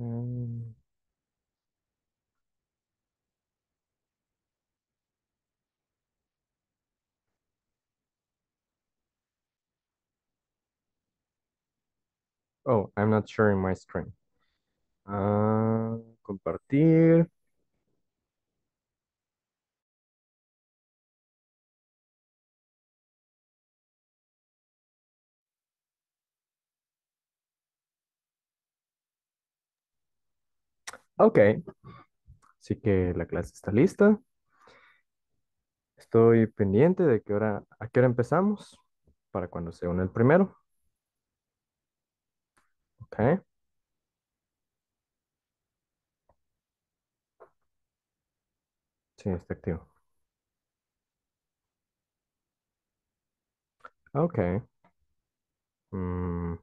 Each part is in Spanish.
Mm. oh, I'm not sharing my screen. Uh, compartir. Ok, así que la clase está lista. Estoy pendiente de qué hora, a qué hora empezamos para cuando se une el primero. Ok. Sí, está activo. Ok. Mm.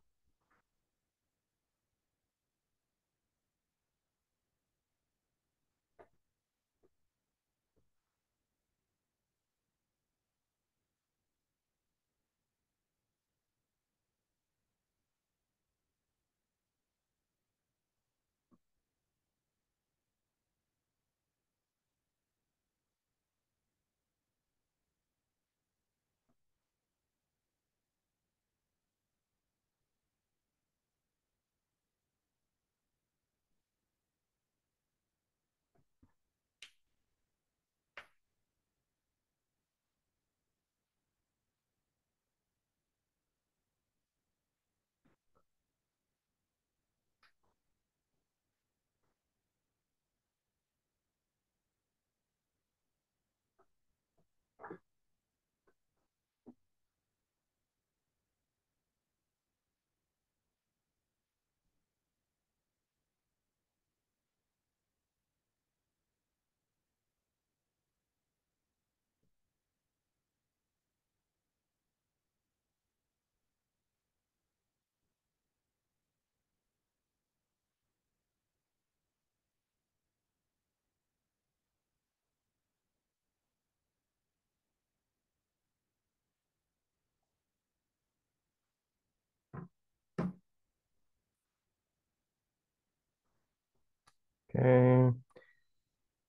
Eh,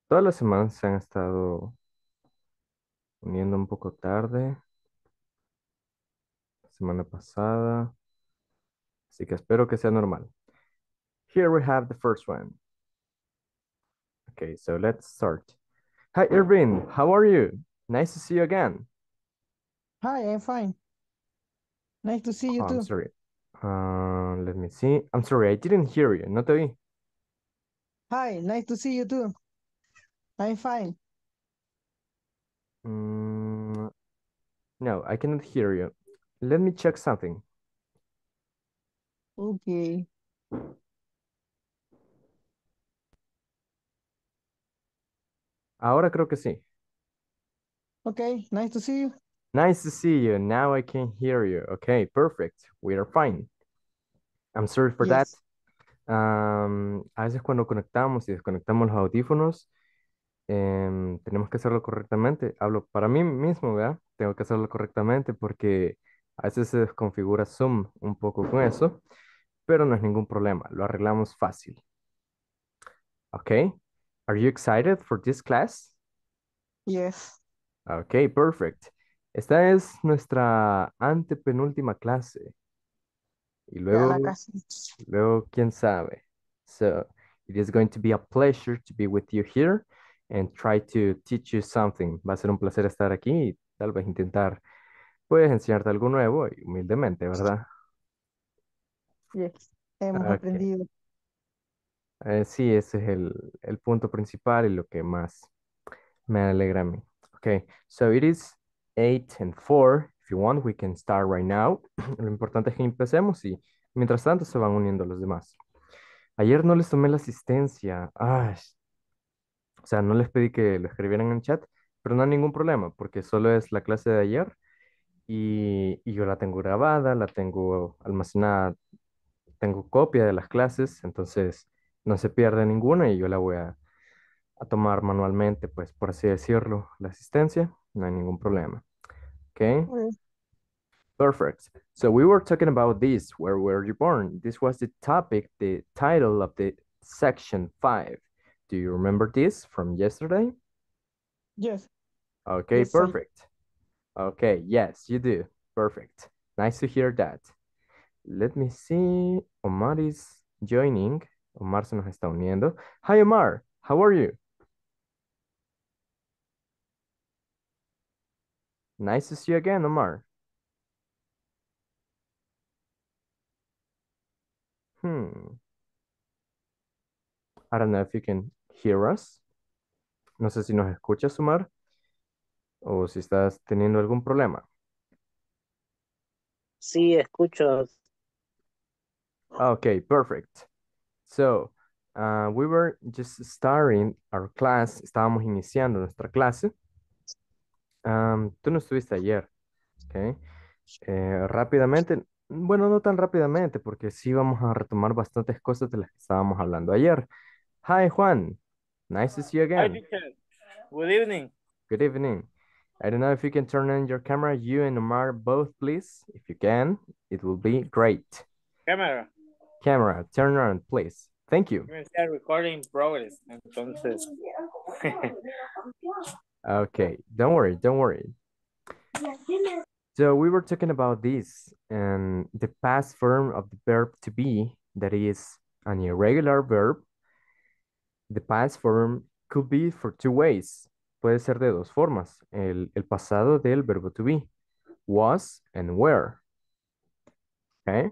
todas las semanas se han estado uniendo un poco tarde, la semana pasada, así que espero que sea normal. Here we have the first one. Okay, so let's start. Hi, Irvin. How are you? Nice to see you again. Hi, I'm fine. Nice to see you oh, too. sorry. Uh, let me see. I'm sorry, I didn't hear you. No te oí Hi, nice to see you too. I'm fine. Mm, no, I cannot hear you. Let me check something. Okay. Ahora creo que sí. Okay, nice to see you. Nice to see you. Now I can hear you. Okay, perfect. We are fine. I'm sorry for yes. that. a veces cuando conectamos y desconectamos los audífonos, em, tenemos que hacerlo correctamente. Hablo para mí mismo, ¿verdad? Tengo que hacerlo correctamente porque a veces se desconfigura Zoom un poco con eso, pero no es ningún problema, lo arreglamos fácil. Ok, are you excited for this class? Yes. Okay, perfect. Esta es nuestra antepenúltima clase. Y luego, luego quién sabe. So, it is going to be a pleasure to be with you here and try to teach you something. Va a ser un placer estar aquí y tal vez intentar, puedes enseñarte algo nuevo y humildemente, ¿verdad? Yes, hemos aprendido. sí, ese es el, el punto principal y lo que más me alegra a mí. Ok, so it is eight and four. Si you want, we can start right now. Lo importante es que empecemos y mientras tanto se van uniendo los demás. Ayer no les tomé la asistencia. O sea, no les pedí que lo escribieran en chat, pero no hay ningún problema porque solo es la clase de ayer y, yo la tengo grabada, la tengo almacenada, tengo copia de las clases, entonces no se pierde ninguna y yo la voy a, a tomar manualmente, pues por así decirlo, la asistencia, no hay ningún problema. Okay. Mm. Perfect. So we were talking about this. Where were you born? This was the topic, the title of the section five. Do you remember this from yesterday? Yes. Okay, yes, perfect. Okay, yes, you do. Perfect. Nice to hear that. Let me see. Omar is joining. Omar se nos está uniendo. Hi, Omar. How are you? Nice to see you again, Omar. Hmm. I don't know if you can hear us. No sé si nos escuchas, Omar, o si estás teniendo algún problema. Sí, escucho. Okay, perfect. So, uh, we were just starting our class. Estábamos iniciando nuestra clase. Um, tú no estuviste ayer, ¿ok? Eh, rápidamente, bueno, no tan rápidamente, porque sí vamos a retomar bastantes cosas de las que estábamos hablando ayer. Hi, Juan. Nice to see you again. Good evening. Good evening. I don't know if you can turn on your camera, you and Omar both, please. If you can, it will be great. Camera. Camera, turn on, please. Thank you. Recording Okay, don't worry, don't worry. So we were talking about this and the past form of the verb to be, that is an irregular verb. The past form could be for two ways. Puede ser de dos formas. El, el pasado del verbo to be. Was and were. Okay.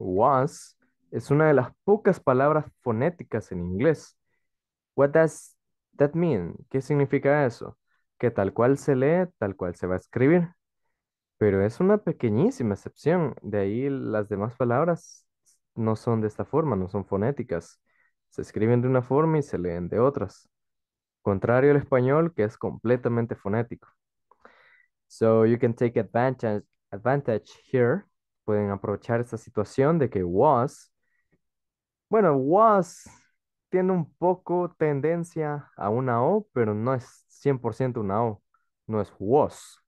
Was es una de las pocas palabras fonéticas en inglés. What does That ¿qué significa eso? Que tal cual se lee, tal cual se va a escribir. Pero es una pequeñísima excepción. De ahí las demás palabras no son de esta forma, no son fonéticas. Se escriben de una forma y se leen de otras. Contrario al español, que es completamente fonético. So you can take advantage, advantage here. Pueden aprovechar esta situación de que was. Bueno, was tiene un poco tendencia a una O, pero no es 100% una O. No es was.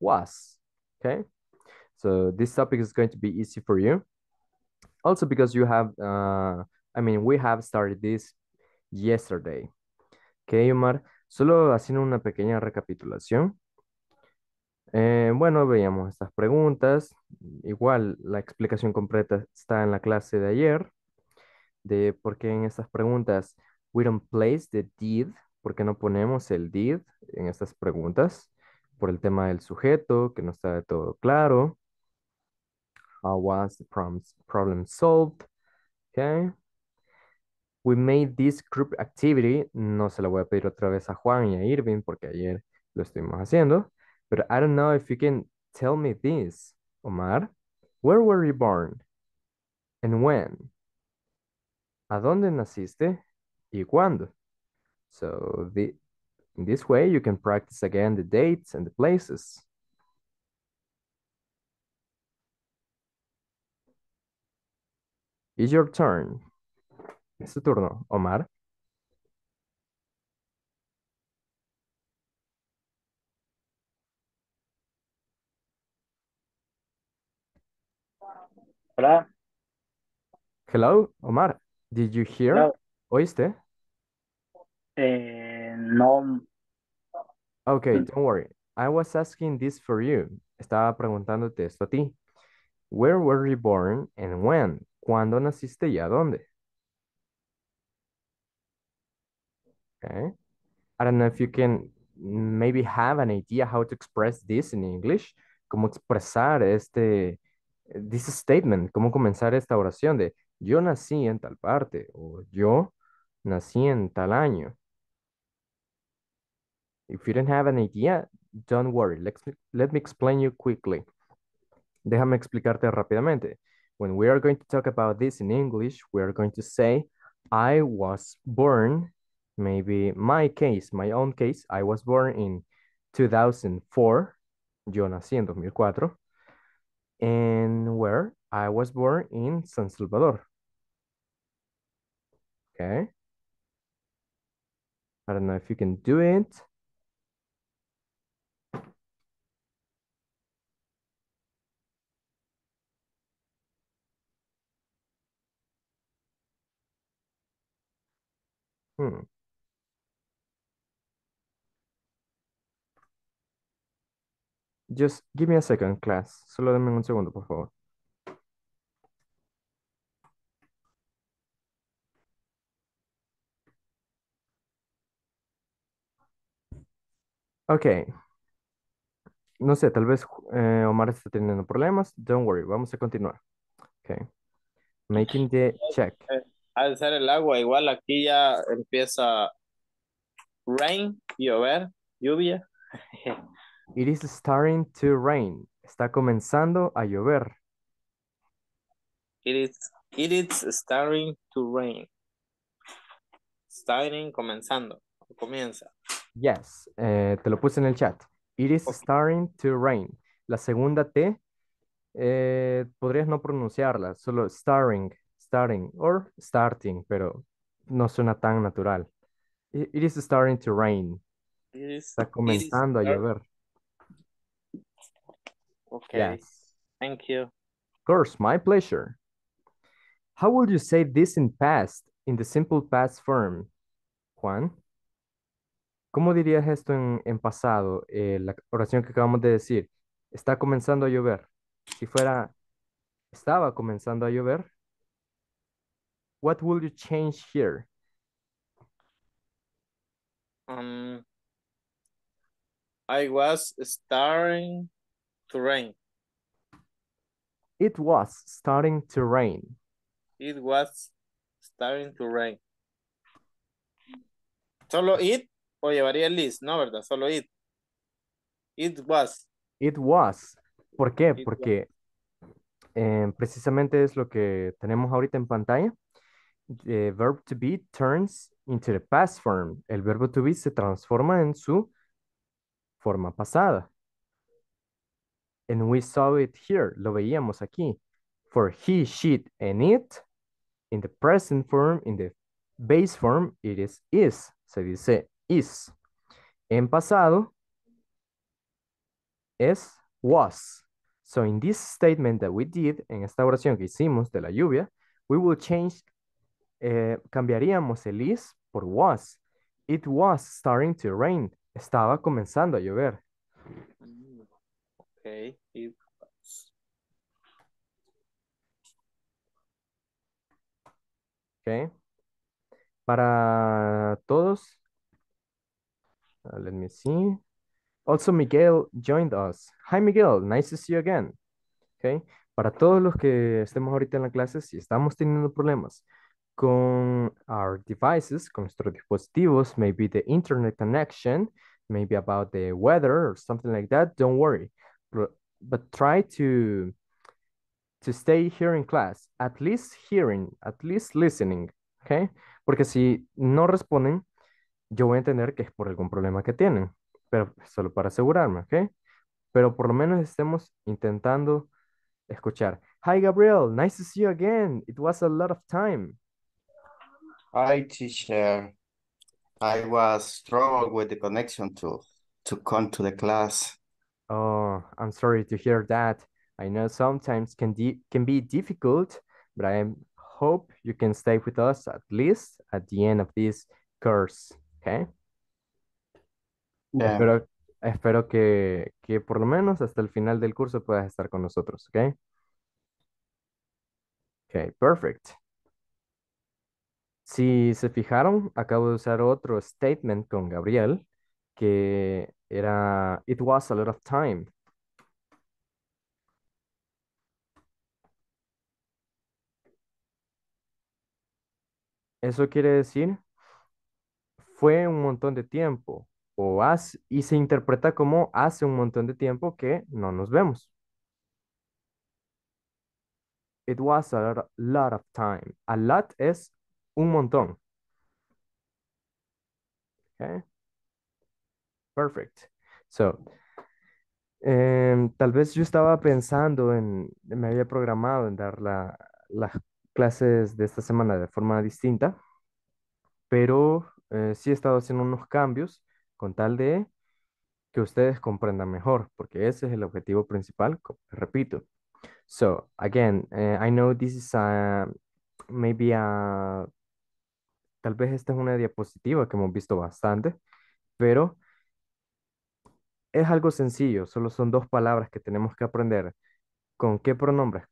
Was. Okay? So this topic is going to be easy for you. Also because you have, uh, I mean, we have started this yesterday. Okay, Omar. Solo haciendo una pequeña recapitulación. Eh, bueno, veíamos estas preguntas. Igual la explicación completa está en la clase de ayer de por qué en estas preguntas we don't place the did, por qué no ponemos el did en estas preguntas, por el tema del sujeto, que no está de todo claro. How was the problem solved? Okay. We made this group activity. No se lo voy a pedir otra vez a Juan y a Irving porque ayer lo estuvimos haciendo. Pero I don't know if you can tell me this, Omar. Where were you born? And when? ¿A dónde naciste? ¿Y cuándo? So the, in this way, you can practice again the dates and the places. It's your turn. Es tu turno, Omar. Hola. Hello, Omar. Did you hear? ¿Oíste? Eh, no. Okay, don't worry. I was asking this for you. Estaba preguntándote esto a ti. Where were you born and when? ¿Cuándo naciste y a dónde? Okay. I don't know if you can maybe have an idea how to express this in English. Cómo expresar este, this statement. Cómo comenzar esta oración de yo nací en tal parte o yo nací en tal año. If you don't have an idea, don't worry. Let's, let me explain you quickly. Déjame explicarte rápidamente. When we are going to talk about this in English, we are going to say, I was born, maybe my case, my own case, I was born in 2004. Yo nací en 2004. And where? I was born in San Salvador. Okay. I don't know if you can do it. Hmm. Just give me a second, class. Solo dame un segundo, por favor. Ok, no sé, tal vez eh, Omar está teniendo problemas. Don't worry, vamos a continuar. Ok, making the check. al ser el agua, igual aquí ya empieza rain, llover, lluvia. It is starting to rain. Está comenzando a llover. It is, it is starting to rain. Starting, comenzando, comienza. Yes, eh, te lo puse en el chat. It is starting to rain. La segunda T, eh, podrías no pronunciarla, solo starring, starting, or starting, pero no suena tan natural. It, is starting to rain. Está comenzando a llover. Okay, yes. thank you. Of course, my pleasure. How would you say this in past, in the simple past form? Juan? ¿Cómo dirías esto en, pasado? Eh, la oración que acabamos de decir, está comenzando a llover. Si fuera, estaba comenzando a llover. What will you change here? Um, I was starting to rain. It was starting to rain. It was starting to rain. Solo it o llevaría el list, ¿no? ¿Verdad? Solo it. It was. It was. ¿Por qué? Porque em, precisamente es lo que tenemos ahorita en pantalla. The eh, verb to be turns into the past form. El verbo to be se transforma en su forma pasada. And we saw it here. Lo veíamos aquí. For he, she, and it. In the present form, in the base form, it is is. Se dice is. En pasado es was. So in this statement that we did, en esta oración que hicimos de la lluvia, we will change, eh, cambiaríamos el is por was. It was starting to rain. Estaba comenzando a llover. Okay, Okay. Para todos, Uh, let me see. Also, Miguel joined us. Hi, Miguel. Nice to see you again. Okay. Para todos los que estemos ahorita en la clase, si estamos teniendo problemas con our devices, con nuestros dispositivos, maybe the internet connection, maybe about the weather or something like that, don't worry. But try to to stay here in class, at least hearing, at least listening, okay? Porque si no responden, yo voy a entender que es por algún problema que tienen, pero solo para asegurarme, ¿ok? Pero por lo menos estemos intentando escuchar. Hi Gabriel, nice to see you again. It was a lot of time. Hi teacher. I was struggling with the connection to to come to the class. Oh, I'm sorry to hear that. I know sometimes can can be difficult, but I hope you can stay with us at least at the end of this course. ¿Okay? Espero, que, que, por lo menos hasta el final del curso puedas estar con nosotros, ¿ok? Ok, perfect. Si se fijaron, acabo de usar otro statement con Gabriel que era, it was a lot of time. Eso quiere decir fue un montón de tiempo o hace, y se interpreta como hace un montón de tiempo que no nos vemos. It was a lot of time. A lot es un montón. Perfect. So, em, tal vez yo estaba pensando en, me había programado en dar la, las clases de esta semana de forma distinta, pero eh, sí he estado haciendo unos cambios con tal de que ustedes comprendan mejor, porque ese es el objetivo principal, repito. So, again, eh, I know this is maybe a, tal vez esta es una diapositiva que hemos visto bastante, pero es algo sencillo, solo son dos palabras que tenemos que aprender. ¿Con qué pronombres?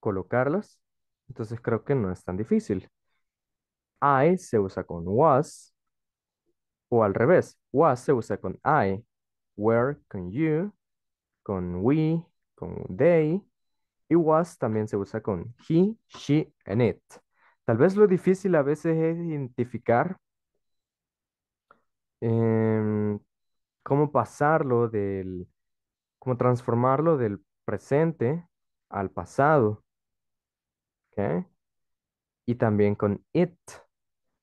Colocarlas. Entonces creo que no es tan difícil. I se usa con was o al revés. Was se usa con I, were con you, con we, con they y was también se usa con he, she and it. Tal vez lo difícil a veces es identificar em, cómo pasarlo del, cómo transformarlo del presente al pasado. ¿Okay? Y también con it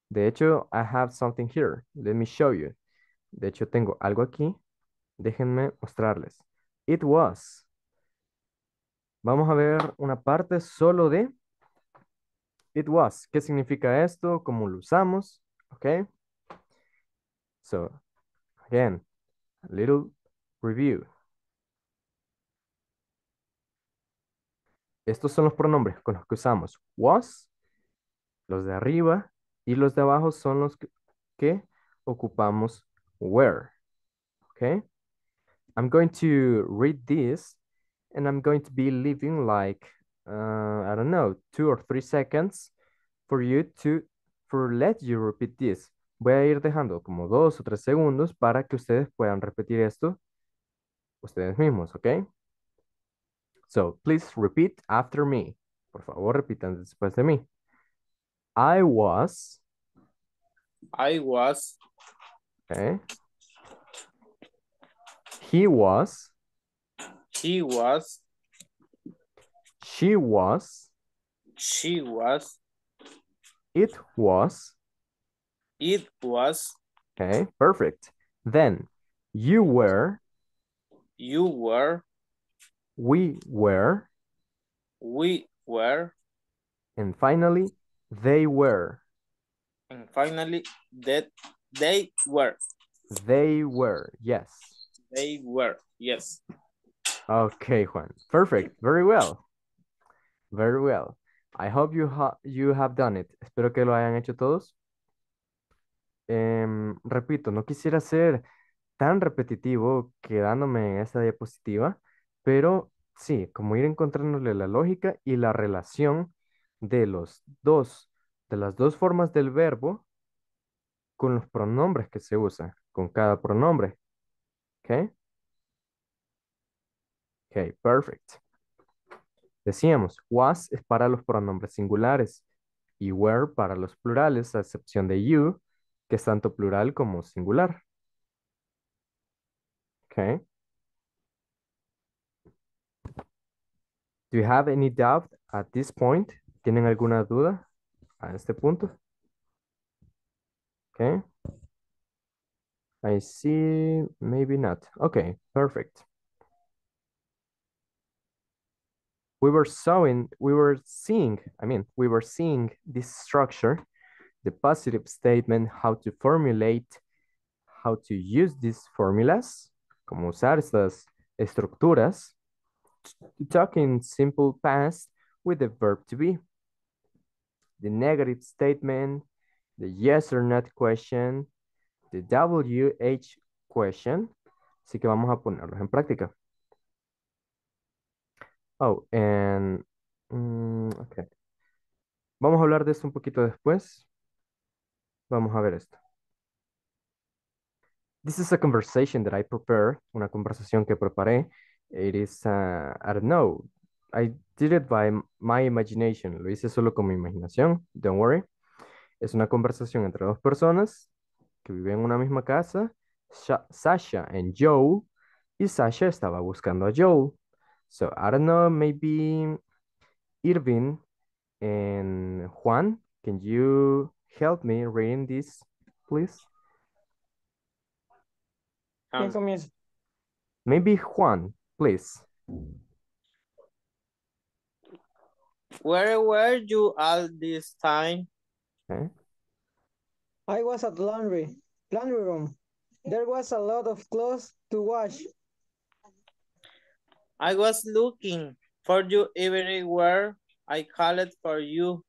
de hecho, I have something here. Let me show you. De hecho, tengo algo aquí. Déjenme mostrarles. It was. Vamos a ver una parte solo de it was. ¿Qué significa esto? ¿Cómo lo usamos? Ok. So, again, a little review. Estos son los pronombres con los que usamos was, los de arriba, y los de abajo son los que, ocupamos where. Okay? I'm going to read this and I'm going to be leaving like, uh, I don't know, two or three seconds for you to, for let you repeat this. Voy a ir dejando como dos o tres segundos para que ustedes puedan repetir esto ustedes mismos, ¿ok? So, please repeat after me. Por favor, repitan después de mí. I was. I was. Okay. He was. He was. She was. She was. It was. It was. Okay, perfect. Then you were. You were. We were. We were. And finally, they were. And finally, that they were. They were, yes. They were, yes. Okay, Juan. Perfect. Very well. Very well. I hope you, you have done it. Espero que lo hayan hecho todos. Em, repito, no quisiera ser tan repetitivo quedándome en esta diapositiva, pero sí, como ir encontrándole la lógica y la relación de los dos de las dos formas del verbo con los pronombres que se usan, con cada pronombre. ¿Ok? Ok, perfect. Decíamos, was es para los pronombres singulares y were para los plurales, a excepción de you, que es tanto plural como singular. Ok. Do you have any doubt at this point? ¿Tienen alguna duda? a este punto. Okay. I see, maybe not. Okay, perfect. We were sewing, we were seeing, I mean, we were seeing this structure, the positive statement, how to formulate, how to use these formulas, cómo usar estas estructuras, talking simple past with the verb to be. the negative statement, the yes or not question, the WH question. Así que vamos a ponerlos en práctica. Oh, and, mm, okay. Vamos a hablar de esto un poquito después. Vamos a ver esto. This is a conversation that I prepared, una conversación que preparé. It is, uh, I don't know, I did it by my imagination. Lo hice solo con mi imaginación. Don't worry. Es una conversación entre dos personas que viven en una misma casa. Sasha and Joe. Y Sasha estaba buscando a Joe. So I don't know, maybe Irving and Juan, can you help me reading this, please? maybe Juan, please. Where were you all this time? I was at laundry, laundry room. There was a lot of clothes to wash. I was looking for you everywhere. I called for you.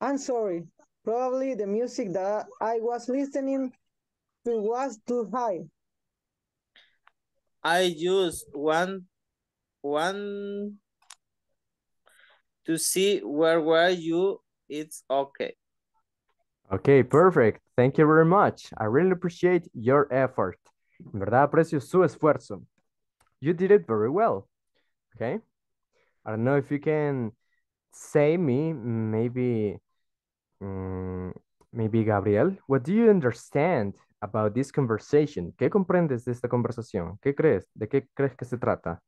I'm sorry. Probably the music that I was listening to was too high. I just want, want to see where were you, it's okay. Okay, perfect. Thank you very much. I really appreciate your effort. En verdad aprecio su esfuerzo. You did it very well. Okay. I don't know if you can say me, maybe, um, maybe Gabriel, what do you understand about this conversation? ¿Qué comprendes de esta conversación? ¿Qué crees? ¿De qué crees que se trata?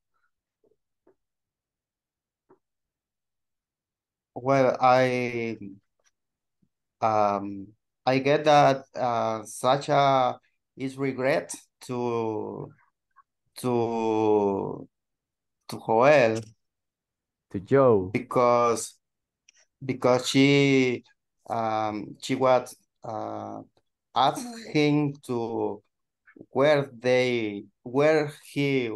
Well, I um I get that uh, Sasha is regret to to to Joel to Joe because because she um she was uh asking to where they where he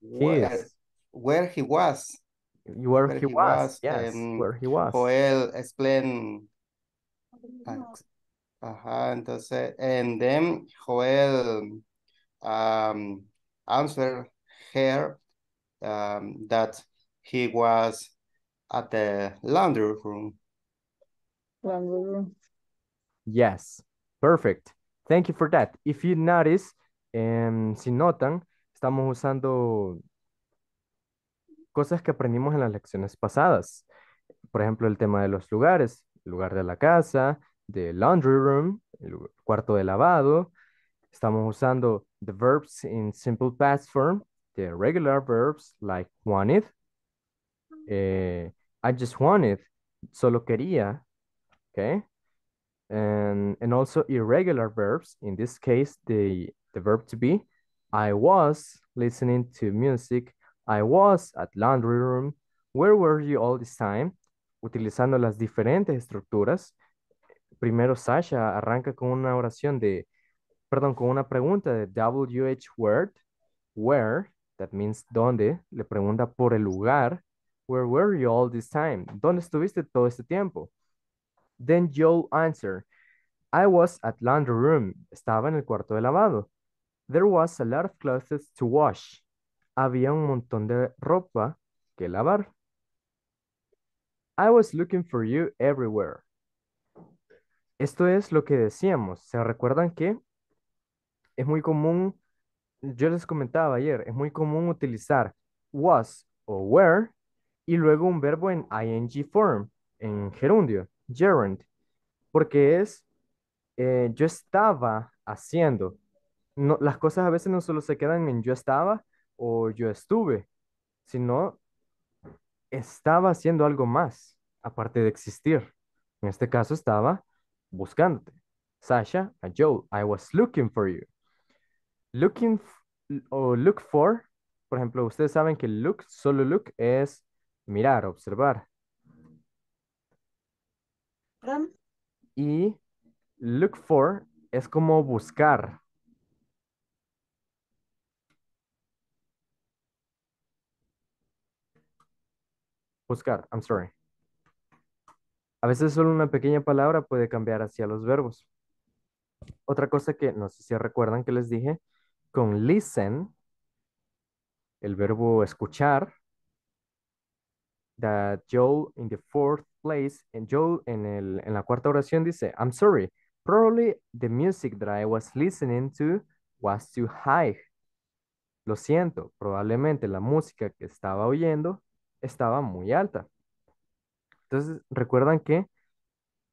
where, where he was where, where he, he, was, was yes, um, where he was. Joel explained. Ajá, entonces, and then Joel um, answered her um, that he was at the laundry room. Laundry room. Yes, perfect. Thank you for that. If you notice, um, si notan, estamos usando cosas que aprendimos en las lecciones pasadas. Por ejemplo, el tema de los lugares, lugar de la casa, de laundry room, el cuarto de lavado. Estamos usando the verbs in simple past form, the regular verbs like wanted, eh, I just wanted, solo quería, okay? And, and also irregular verbs, in this case, the, the verb to be, I was listening to music I was at laundry room. Where were you all this time? Utilizando las diferentes estructuras. Primero Sasha arranca con una oración de, perdón, con una pregunta de WH word. Where, that means dónde, le pregunta por el lugar. Where were you all this time? ¿Dónde estuviste todo este tiempo? Then Joe answer, I was at laundry room. Estaba en el cuarto de lavado. There was a lot of clothes to wash había un montón de ropa que lavar. I was looking for you everywhere. Esto es lo que decíamos. ¿Se recuerdan que es muy común, yo les comentaba ayer, es muy común utilizar was o were y luego un verbo en ing form, en gerundio, gerund, porque es eh, yo estaba haciendo. No, las cosas a veces no solo se quedan en yo estaba, o yo estuve, sino estaba haciendo algo más, aparte de existir. En este caso estaba buscándote. Sasha, a I was looking for you. Looking o look for, por ejemplo, ustedes saben que look, solo look es mirar, observar. Y look for es como buscar, Buscar, I'm sorry. A veces solo una pequeña palabra puede cambiar hacia los verbos. Otra cosa que no sé si recuerdan que les dije, con listen, el verbo escuchar, that Joel in the fourth place, Joel en, en la cuarta oración dice, I'm sorry, probably the music that I was listening to was too high. Lo siento, probablemente la música que estaba oyendo estaba muy alta. Entonces, recuerdan que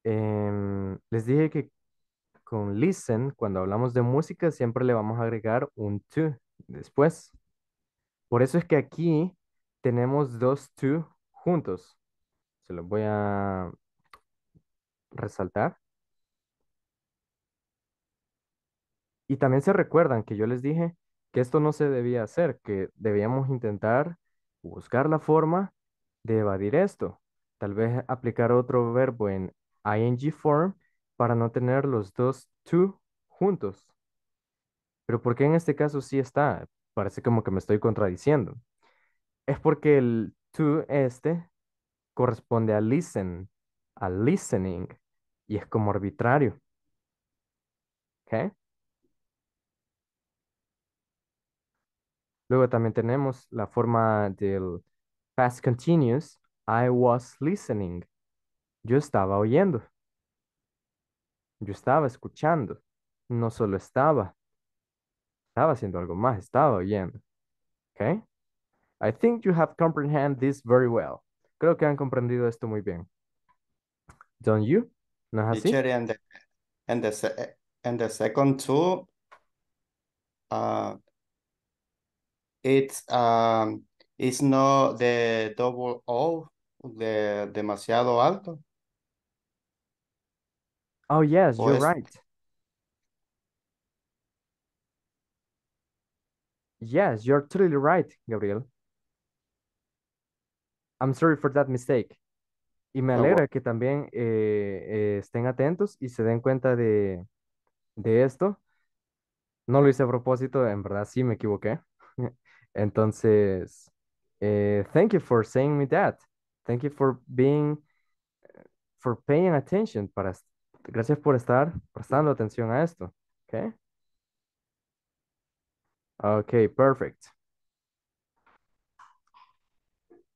em, les dije que con listen, cuando hablamos de música, siempre le vamos a agregar un to después. Por eso es que aquí tenemos dos to juntos. Se los voy a resaltar. Y también se recuerdan que yo les dije que esto no se debía hacer, que debíamos intentar buscar la forma de evadir esto. Tal vez aplicar otro verbo en ing form para no tener los dos to juntos. Pero ¿por qué en este caso sí está? Parece como que me estoy contradiciendo. Es porque el to este corresponde a listen, a listening, y es como arbitrario. ¿Okay? Luego también tenemos la forma del past continuous. I was listening. Yo estaba oyendo. Yo estaba escuchando. No solo estaba. Estaba haciendo algo más. Estaba oyendo. Okay. I think you have comprehended this very well. Creo que han comprendido esto muy bien. Don't you? ¿No es and the, second two, uh, it's um it's not the double O demasiado alto. Oh yes, you're right. Yes, you're totally right, Gabriel. I'm sorry for that mistake. Y me alegra que también eh, eh, estén atentos y se den cuenta de esto. No lo hice a propósito, en verdad sí me equivoqué. Entonces, eh, thank you for saying me that. Thank you for being, for paying attention. Para, gracias por estar prestando atención a esto. ok Okay, perfect.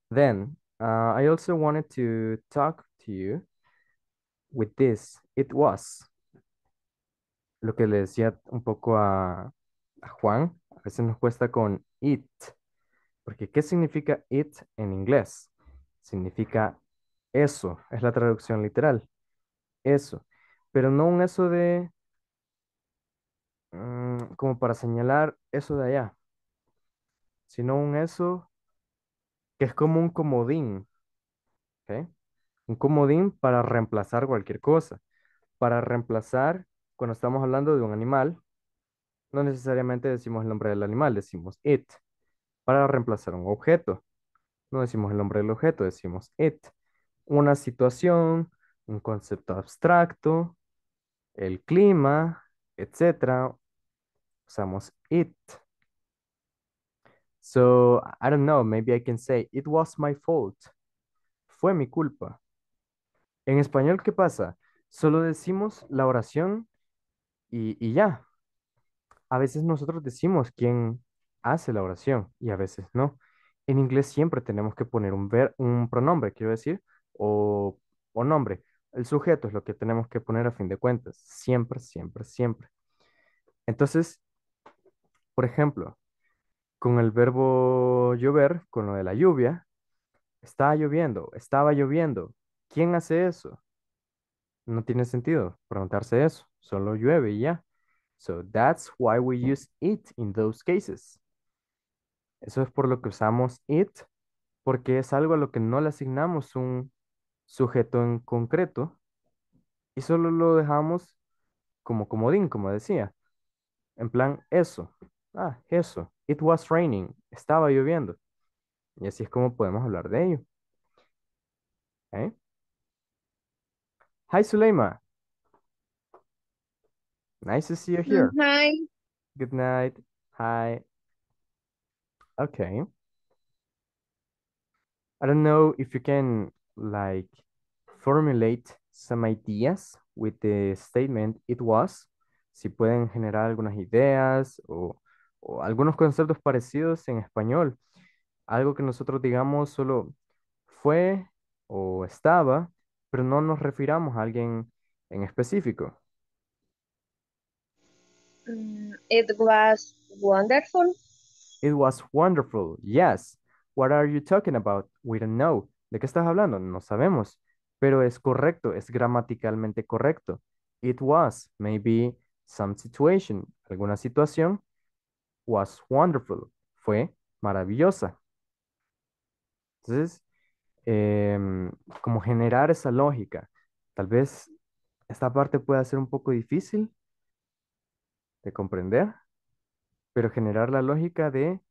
Then uh, I also wanted to talk to you with this. It was. Lo que le decía un poco a, a Juan, a veces nos cuesta con it. Porque ¿qué significa it en inglés? Significa eso, es la traducción literal. Eso. Pero no un eso de... Mm, como para señalar eso de allá. Sino un eso que es como un comodín. ¿okay? Un comodín para reemplazar cualquier cosa. Para reemplazar, cuando estamos hablando de un animal, no necesariamente decimos el nombre del animal, decimos it. Para reemplazar un objeto, no decimos el nombre del objeto, decimos it. Una situación, un concepto abstracto, el clima, etc. Usamos it. So, I don't know, maybe I can say, it was my fault. Fue mi culpa. En español, ¿qué pasa? Solo decimos la oración y, y ya a veces nosotros decimos quién hace la oración y a veces no. En inglés siempre tenemos que poner un, ver, un pronombre, quiero decir, o, o nombre. El sujeto es lo que tenemos que poner a fin de cuentas. Siempre, siempre, siempre. Entonces, por ejemplo, con el verbo llover, con lo de la lluvia, estaba lloviendo, estaba lloviendo. ¿Quién hace eso? No tiene sentido preguntarse eso. Solo llueve y ya. So that's why we use it in those cases. Eso es por lo que usamos it, porque es algo a lo que no le asignamos un sujeto en concreto y solo lo dejamos como comodín, como decía. En plan, eso. Ah, eso. It was raining. Estaba lloviendo. Y así es como podemos hablar de ello. ¿Eh? Hi, Suleima. Nice to see you here. Hi. Good night. Hi. Okay. I don't know if you can like formulate some ideas with the statement it was. Si pueden generar algunas ideas o algunos conceptos parecidos en español. Algo que nosotros digamos solo fue o estaba, pero no nos refiramos a alguien en específico. Mm, it was wonderful. It was wonderful, yes. What are you talking about? We don't know. ¿De qué estás hablando? No sabemos. Pero es correcto, es gramaticalmente correcto. It was, maybe some situation, alguna situación. Was wonderful, fue maravillosa. Entonces, eh, como generar esa lógica. Tal vez esta parte pueda ser un poco difícil, de comprender, pero generar la lógica de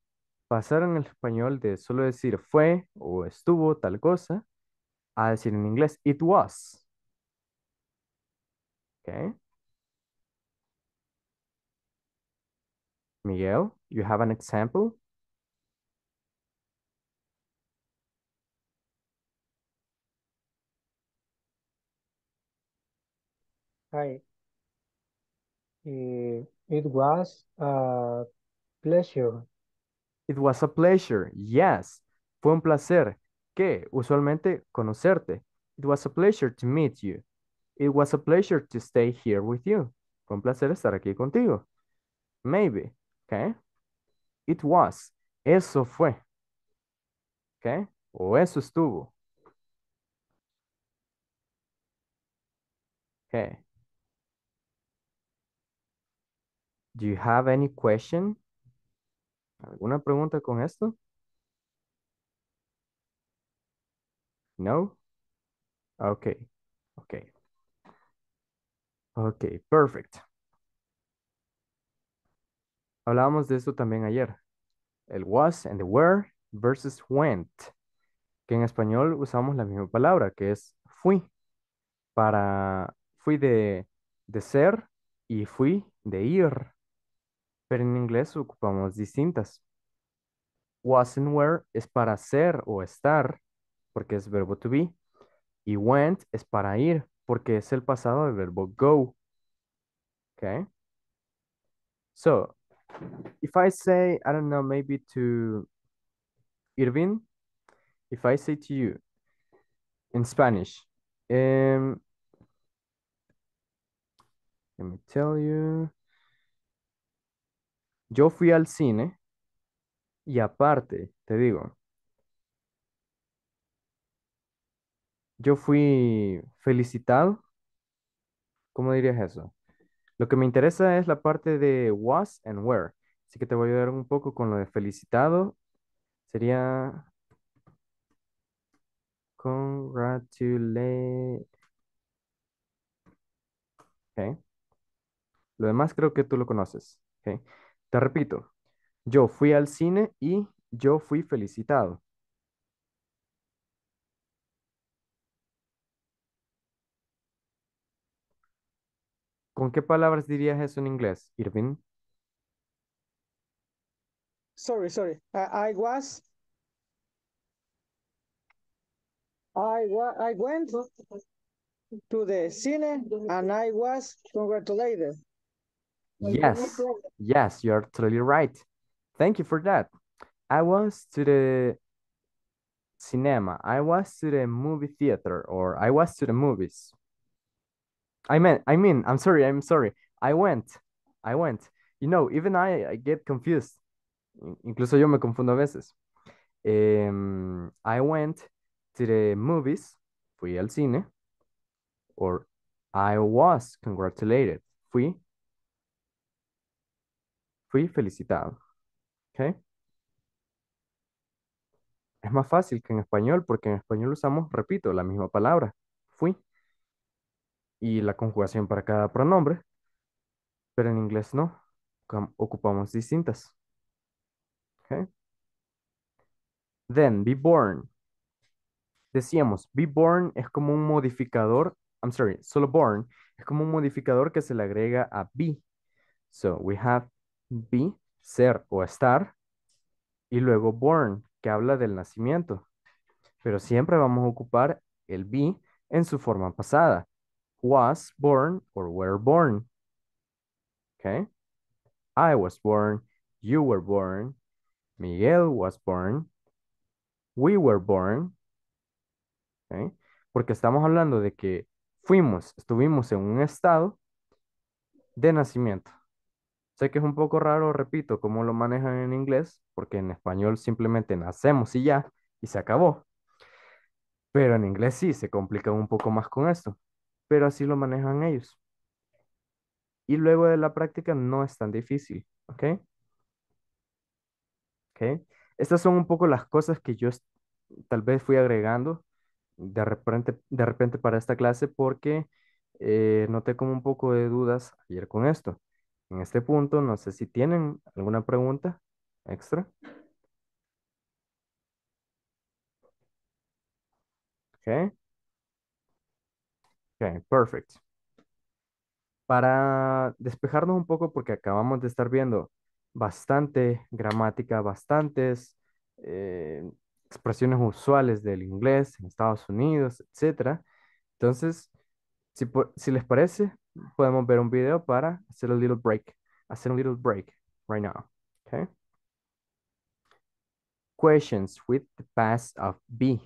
pasar en el español de solo decir fue o estuvo tal cosa a decir en inglés it was. Okay. Miguel, you have an example? Hi. Eh, It was a pleasure. It was a pleasure. Yes. Fue un placer. Que usualmente conocerte. It was a pleasure to meet you. It was a pleasure to stay here with you. Fue un placer estar aquí contigo. Maybe. Okay. It was. Eso fue. Okay. O eso estuvo. Okay. Do you have any question? ¿Alguna pregunta con esto? No? Ok. Ok. Ok. perfect. Hablábamos de esto también ayer. El was and the were versus went. Que en español usamos la misma palabra, que es fui. Para fui de, de ser y fui de ir pero en inglés ocupamos distintas. Was and were es para ser o estar, porque es verbo to be. Y went es para ir, porque es el pasado del verbo go. Okay. So, if I say, I don't know, maybe to Irvin, if I say to you in Spanish, em, let me tell you. Yo fui al cine y aparte, te digo, yo fui felicitado. ¿Cómo dirías eso? Lo que me interesa es la parte de was and where. Así que te voy a ayudar un poco con lo de felicitado. Sería congratulate. Okay. Lo demás creo que tú lo conoces. Okay. Te repito, yo fui al cine y yo fui felicitado. ¿Con qué palabras dirías eso en inglés, Irving? Sorry, sorry. I, was. I, was. I went to the cine and I was congratulated. Yes, yes, you're totally right. Thank you for that. I was to the cinema. I was to the movie theater or I was to the movies. I mean, I mean, I'm sorry, I'm sorry. I went, I went. You know, even I, I get confused. Incluso yo me confundo a veces. Um, I went to the movies, fui al cine, or I was congratulated, fui Fui felicitado. ¿Okay? Es más fácil que en español, porque en español usamos, repito, la misma palabra, fui, y la conjugación para cada pronombre, pero en inglés no, ocupamos distintas. Then, be born. Decíamos, be born es como un modificador, I'm sorry, solo born, es como un modificador que se le agrega a be. So, we have be, ser o estar, y luego born, que habla del nacimiento. Pero siempre vamos a ocupar el be en su forma pasada. Was born or were born. Okay? I was born, you were born, Miguel was born, we were born. Okay? Porque estamos hablando de que fuimos, estuvimos en un estado de nacimiento. Sé que es un poco raro, repito, cómo lo manejan en inglés, porque en español simplemente nacemos y ya, y se acabó. Pero en inglés sí, se complica un poco más con esto, pero así lo manejan ellos. Y luego de la práctica no es tan difícil, ¿ok? Estas son un poco las cosas que yo tal vez fui agregando de repente, de repente para esta clase porque eh, noté como un poco de dudas ayer con esto en este punto, no sé si tienen alguna pregunta extra. Ok. Ok, perfecto. Para despejarnos un poco, porque acabamos de estar viendo bastante gramática, bastantes eh, expresiones usuales del inglés en Estados Unidos, etc. Entonces, si, si les parece, podemos ver un video para hacer un little break. Hacer un little break right now. Okay. Questions with the past of be.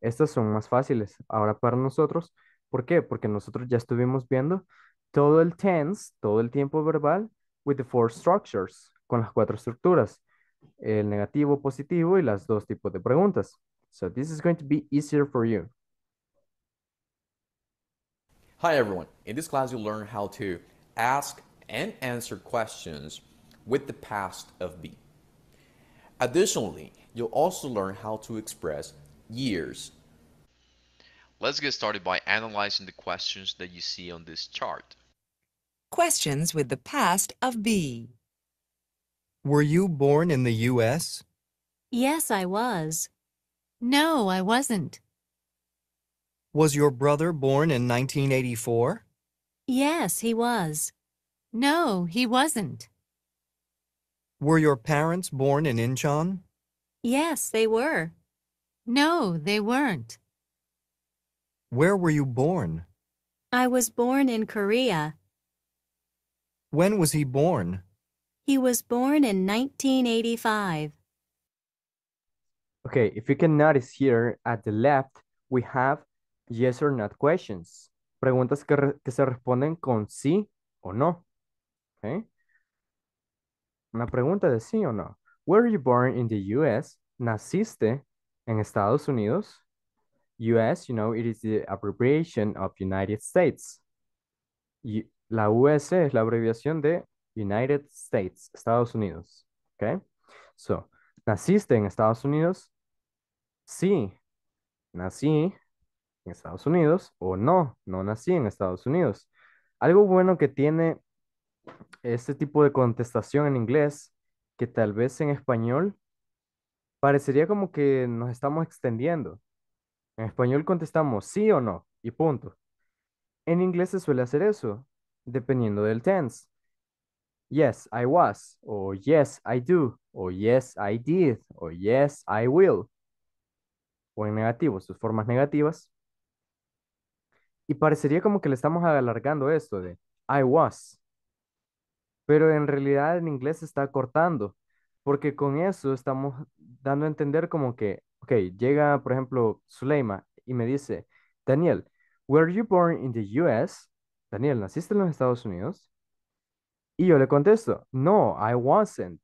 Estas son más fáciles ahora para nosotros. ¿Por qué? Porque nosotros ya estuvimos viendo todo el tense, todo el tiempo verbal, with the four structures, con las cuatro estructuras, el negativo, positivo y las dos tipos de preguntas. So this is going to be easier for you. Hi everyone, in this class you'll learn how to ask and answer questions with the past of be. Additionally, you'll also learn how to express years. Let's get started by analyzing the questions that you see on this chart. Questions with the past of be. Were you born in the U.S.? Yes, I was. No, I wasn't. Was your brother born in 1984? Yes, he was. No, he wasn't. Were your parents born in Incheon? Yes, they were. No, they weren't. Where were you born? I was born in Korea. When was he born? He was born in 1985. Okay, if you can notice here at the left, we have yes or not questions. Preguntas que, se responden con sí o no. Okay. Una pregunta de sí o no. Were you born in the US? ¿Naciste en Estados Unidos? US, you know, it is the abbreviation of United States. Y la US es la abreviación de United States, Estados Unidos. Okay. So, ¿naciste en Estados Unidos? Sí. Nací Estados Unidos o no, no nací en Estados Unidos. Algo bueno que tiene este tipo de contestación en inglés, que tal vez en español parecería como que nos estamos extendiendo. En español contestamos sí o no y punto. En inglés se suele hacer eso, dependiendo del tense. Yes, I was, o yes, I do, o yes, I did, o yes, I will. O en negativo, sus formas negativas. Y parecería como que le estamos alargando esto de I was. Pero en realidad en inglés se está cortando porque con eso estamos dando a entender como que, ok, llega por ejemplo Suleima y me dice, Daniel, were you born in the US? Daniel, ¿naciste en los Estados Unidos? Y yo le contesto, no, I wasn't.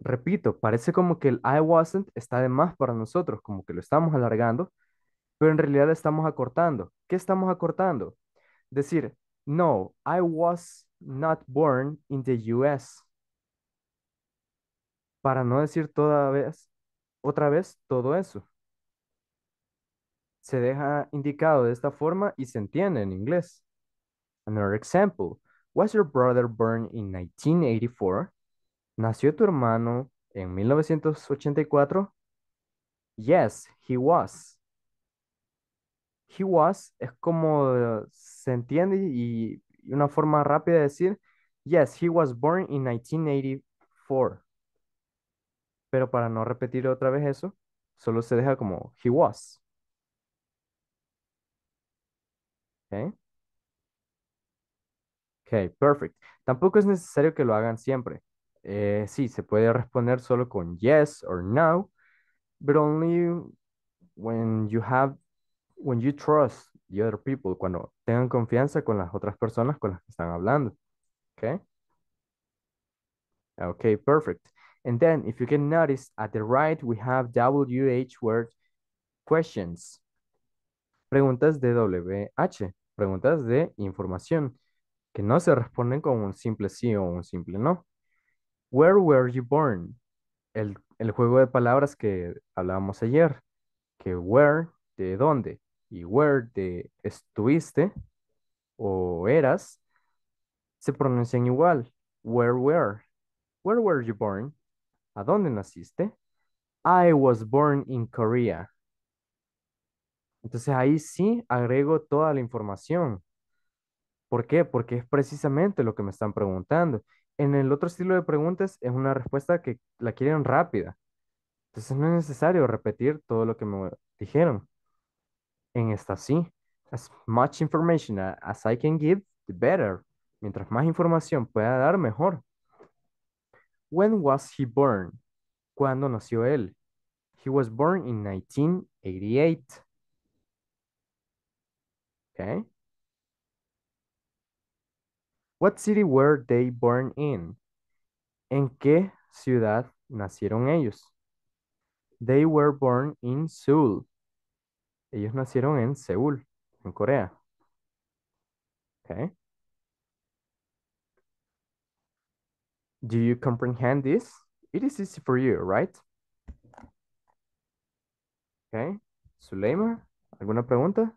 Repito, parece como que el I wasn't está de más para nosotros, como que lo estamos alargando pero en realidad estamos acortando. ¿Qué estamos acortando? Decir, no, I was not born in the US. Para no decir toda vez, otra vez todo eso. Se deja indicado de esta forma y se entiende en inglés. Another example. Was your brother born in 1984? ¿Nació tu hermano en 1984? Yes, he was he was es como se entiende y, una forma rápida de decir, yes, he was born in 1984. Pero para no repetir otra vez eso, solo se deja como he was. Ok. Ok, perfect. Tampoco es necesario que lo hagan siempre. Eh, sí, se puede responder solo con yes or no, but only when you have when you trust the other people, cuando tengan confianza con las otras personas con las que están hablando. Ok Okay, perfect. And then if you can notice at the right, we have WH word questions. Preguntas de WH, preguntas de información, que no se responden con un simple sí o un simple no. Where were you born? El, el juego de palabras que hablábamos ayer, que where, de dónde y where de estuviste o eras se pronuncian igual. Where were? Where were you born? ¿A dónde naciste? I was born in Korea. Entonces ahí sí agrego toda la información. ¿Por qué? Porque es precisamente lo que me están preguntando. En el otro estilo de preguntas es una respuesta que la quieren rápida. Entonces no es necesario repetir todo lo que me dijeron en esta sí. As much information as I can give, the better. Mientras más información pueda dar, mejor. When was he born? ¿Cuándo nació él? He was born in 1988. Okay. What city were they born in? ¿En qué ciudad nacieron ellos? They were born in Seoul. Ellos nacieron en Seúl, en Corea. Okay. Do you comprehend this? It is easy for you, right? Okay. Zuleima, ¿alguna pregunta?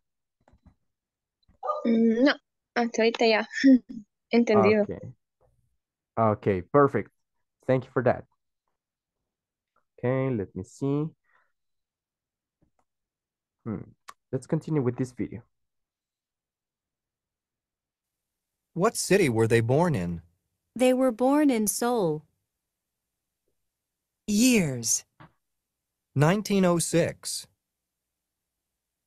Mm, no, hasta ahorita ya. Entendido. Okay. okay, perfect. Thank you for that. Okay, let me see. Hmm. Let's continue with this video. What city were they born in? They were born in Seoul. Years 1906,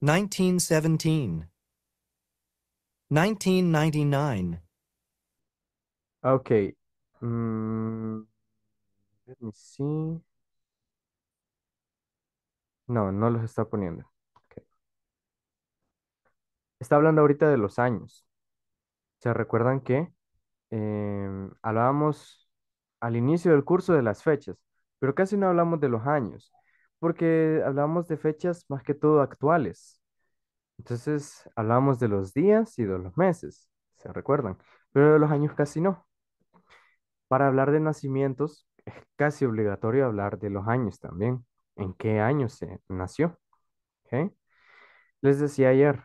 1917, 1999. Okay. Hmm. let me see. No, no los está poniendo. está hablando ahorita de los años. ¿Se recuerdan que em, hablábamos al inicio del curso de las fechas, pero casi no hablamos de los años, porque hablamos de fechas más que todo actuales. Entonces hablamos de los días y de los meses, ¿se recuerdan? Pero de los años casi no. Para hablar de nacimientos, es casi obligatorio hablar de los años también, en qué año se nació. Les decía ayer,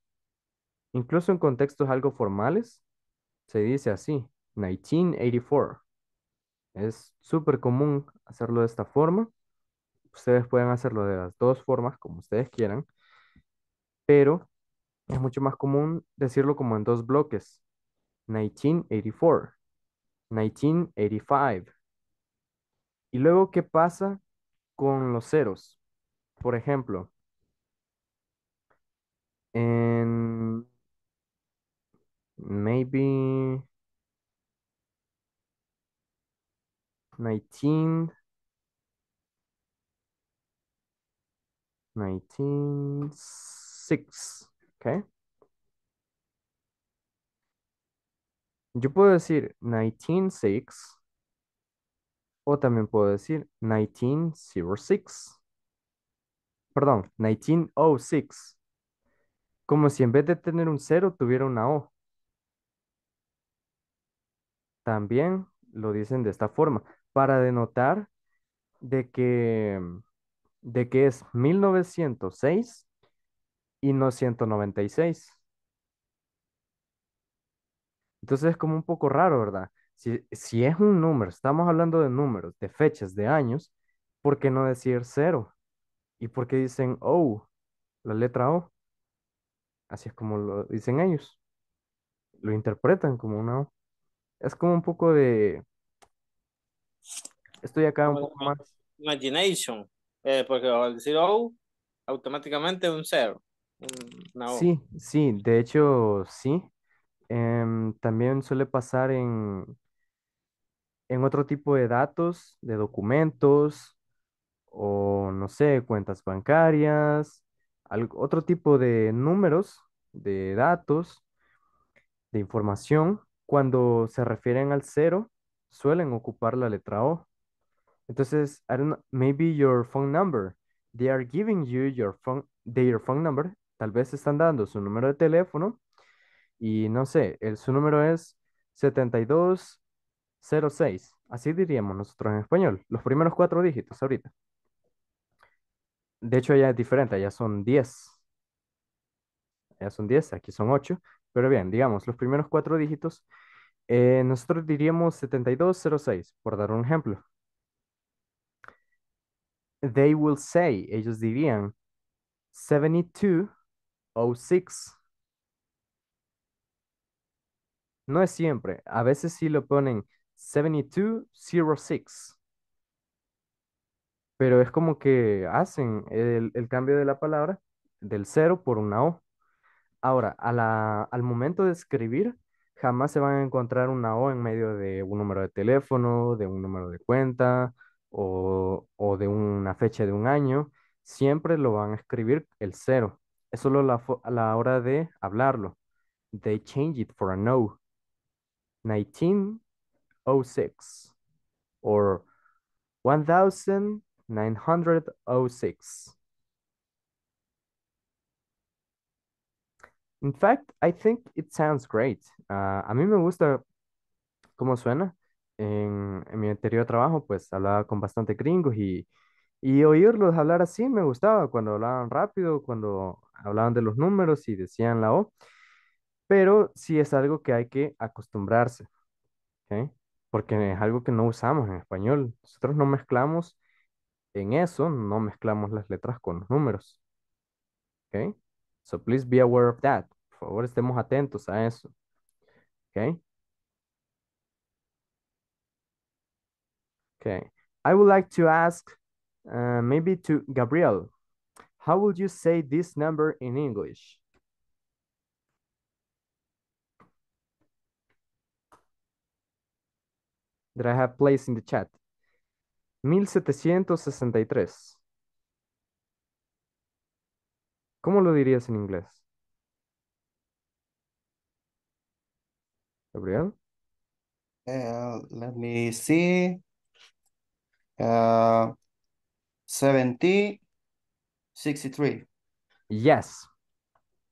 Incluso en contextos algo formales, se dice así, 1984. Es súper común hacerlo de esta forma. Ustedes pueden hacerlo de las dos formas, como ustedes quieran, pero es mucho más común decirlo como en dos bloques. 1984, 1985. Y luego, ¿qué pasa con los ceros? Por ejemplo, en maybe 19 19 6 okay yo puedo decir 19 6 o también puedo decir 1906 perdón 1906 como si en vez de tener un 0 tuviera una O también lo dicen de esta forma, para denotar de que, de que es 1906 y no 196. Entonces es como un poco raro, ¿verdad? Si, si es un número, estamos hablando de números, de fechas, de años, ¿por qué no decir cero? ¿Y por qué dicen O, la letra O? Así es como lo dicen ellos. Lo interpretan como una O es como un poco de... Estoy acá un poco más... Imagination, eh, porque al decir oh, automáticamente un cero. Sí, sí, de hecho sí. Em, también suele pasar en, en otro tipo de datos, de documentos, o no sé, cuentas bancarias, otro tipo de números, de datos, de información cuando se refieren al cero, suelen ocupar la letra O. Entonces, maybe your phone number. They are giving you your phone, their phone number. Tal vez están dando su número de teléfono. Y no sé, el, su número es 7206. Así diríamos nosotros en español. Los primeros cuatro dígitos ahorita. De hecho, ya es diferente, ya son 10. Ya son 10, aquí son 8. Pero bien, digamos, los primeros cuatro dígitos eh, nosotros diríamos 7206, por dar un ejemplo. They will say, ellos dirían 7206. No es siempre, a veces sí lo ponen 7206. Pero es como que hacen el, cambio de la palabra del 0 por una O. Ahora, a la, al momento de escribir, jamás se van a encontrar una O en medio de un número de teléfono, de un número de cuenta o, de una fecha de un año. Siempre lo van a escribir el cero. Es solo la, la hora de hablarlo. They change it for a no. 1906 or 1906. In fact, I think it sounds great. Ah, a mí me gusta cómo suena. En, mi anterior trabajo, pues hablaba con bastante gringos y, y oírlos hablar así me gustaba, cuando hablaban rápido, cuando hablaban de los números y decían la O, pero sí es algo que hay que acostumbrarse, ¿okay? porque es algo que no usamos en español. Nosotros no mezclamos en eso, no mezclamos las letras con los números. Ok. So please be aware of that. Por favor, estemos atentos a eso. Okay. Okay. I would like to ask uh, maybe to Gabriel, how would you say this number in English? That I have placed in the chat. 1763. ¿Cómo lo dirías en inglés? Gabriel. Eh, let me see. Uh, 70, 63. Yes.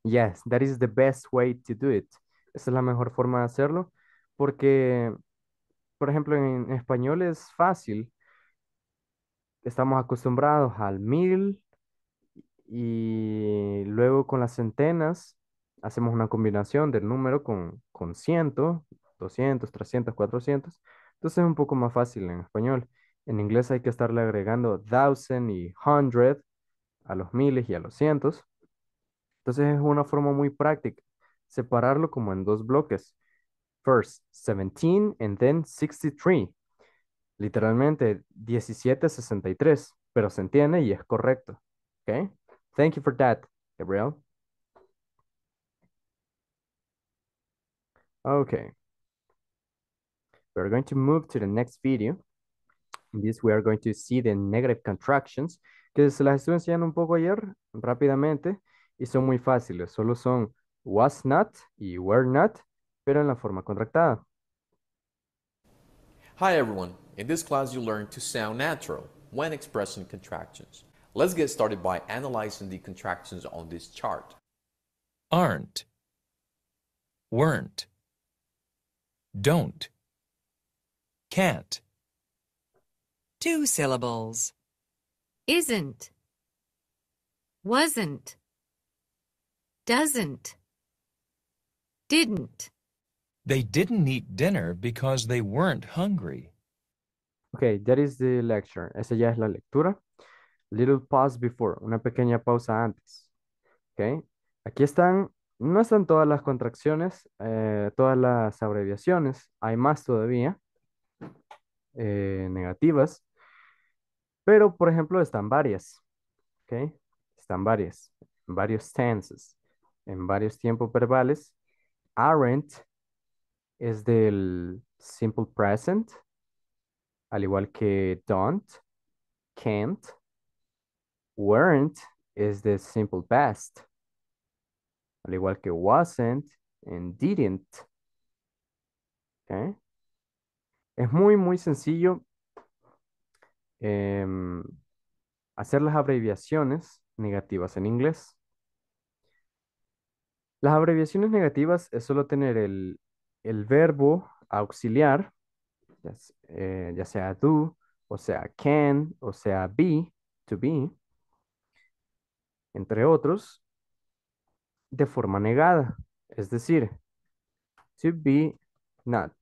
Yes, that is the best way to do it. Esa es la mejor forma de hacerlo porque, por ejemplo, en español es fácil. Estamos acostumbrados al mil, y luego con las centenas hacemos una combinación del número con, con ciento, 200, 300, 400. Entonces es un poco más fácil en español. En inglés hay que estarle agregando thousand y hundred a los miles y a los cientos. Entonces es una forma muy práctica. Separarlo como en dos bloques. First 17 and then 63. Literalmente 63 pero se entiende y es correcto. okay Thank you for that, Gabriel. Okay. We're going to move to the next video. In this we are going to see the negative contractions que se las estuve enseñando un poco ayer rápidamente y son muy fáciles. Solo son was not y were not, pero en la forma contractada. Hi everyone. In this class you learn to sound natural when expressing contractions. Let's get started by analyzing the contractions on this chart. Aren't, weren't, don't, can't. Two syllables. Isn't, wasn't, doesn't, didn't. They didn't eat dinner because they weren't hungry. Ok, that is the lecture. Esa ya es la lectura. Little pause before, una pequeña pausa antes. ¿Ok? Aquí están, no están todas las contracciones, eh, todas las abreviaciones, hay más todavía, eh, negativas, pero por ejemplo están varias. ¿Ok? Están varias, en varios tenses, en varios tiempos verbales. Aren't es del simple present, al igual que don't, can't, weren't is the simple past, al igual que wasn't and didn't. Es muy, muy sencillo em, hacer las abreviaciones negativas en inglés. Las abreviaciones negativas es solo tener el, verbo auxiliar, eh, ya sea do, o sea can, o sea be, to be, entre otros, de forma negada, es decir, to be not,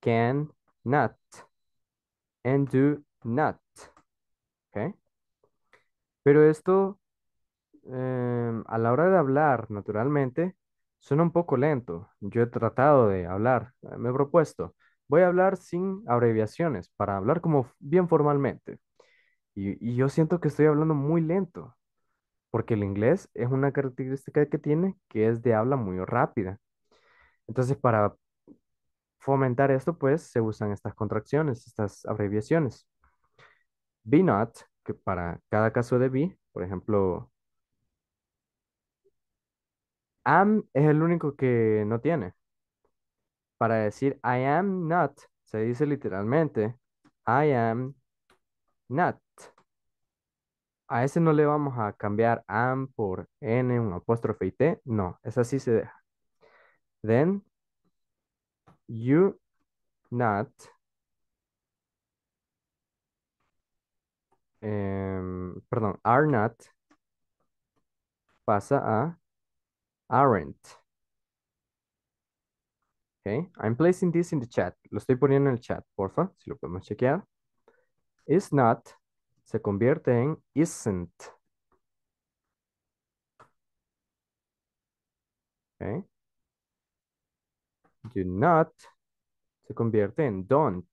can not, and do not. ¿Okay? Pero esto, em, a la hora de hablar, naturalmente, suena un poco lento. Yo he tratado de hablar, eh, me he propuesto, voy a hablar sin abreviaciones, para hablar como bien formalmente. Y, yo siento que estoy hablando muy lento, porque el inglés es una característica que tiene que es de habla muy rápida. Entonces, para fomentar esto, pues se usan estas contracciones, estas abreviaciones. Be not, que para cada caso de be, por ejemplo, am es el único que no tiene. Para decir I am not, se dice literalmente I am not. A ese no le vamos a cambiar am por n, un apóstrofe y t. No, esa sí se deja. Then, you not. Em, perdón, are not pasa a aren't. Okay, I'm placing this in the chat. Lo estoy poniendo en el chat, porfa, si lo podemos chequear. Is not se convierte en isn't. Okay. Do not se convierte en don't.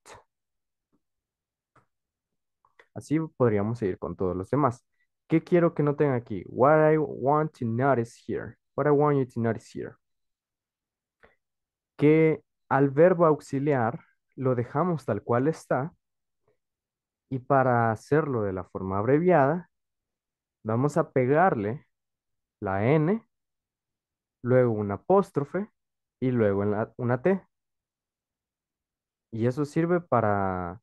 Así podríamos seguir con todos los demás. ¿Qué quiero que noten aquí? What I want to notice here. What I want you to notice here. Que al verbo auxiliar lo dejamos tal cual está y para hacerlo de la forma abreviada, vamos a pegarle la N, luego un apóstrofe y luego una T. Y eso sirve para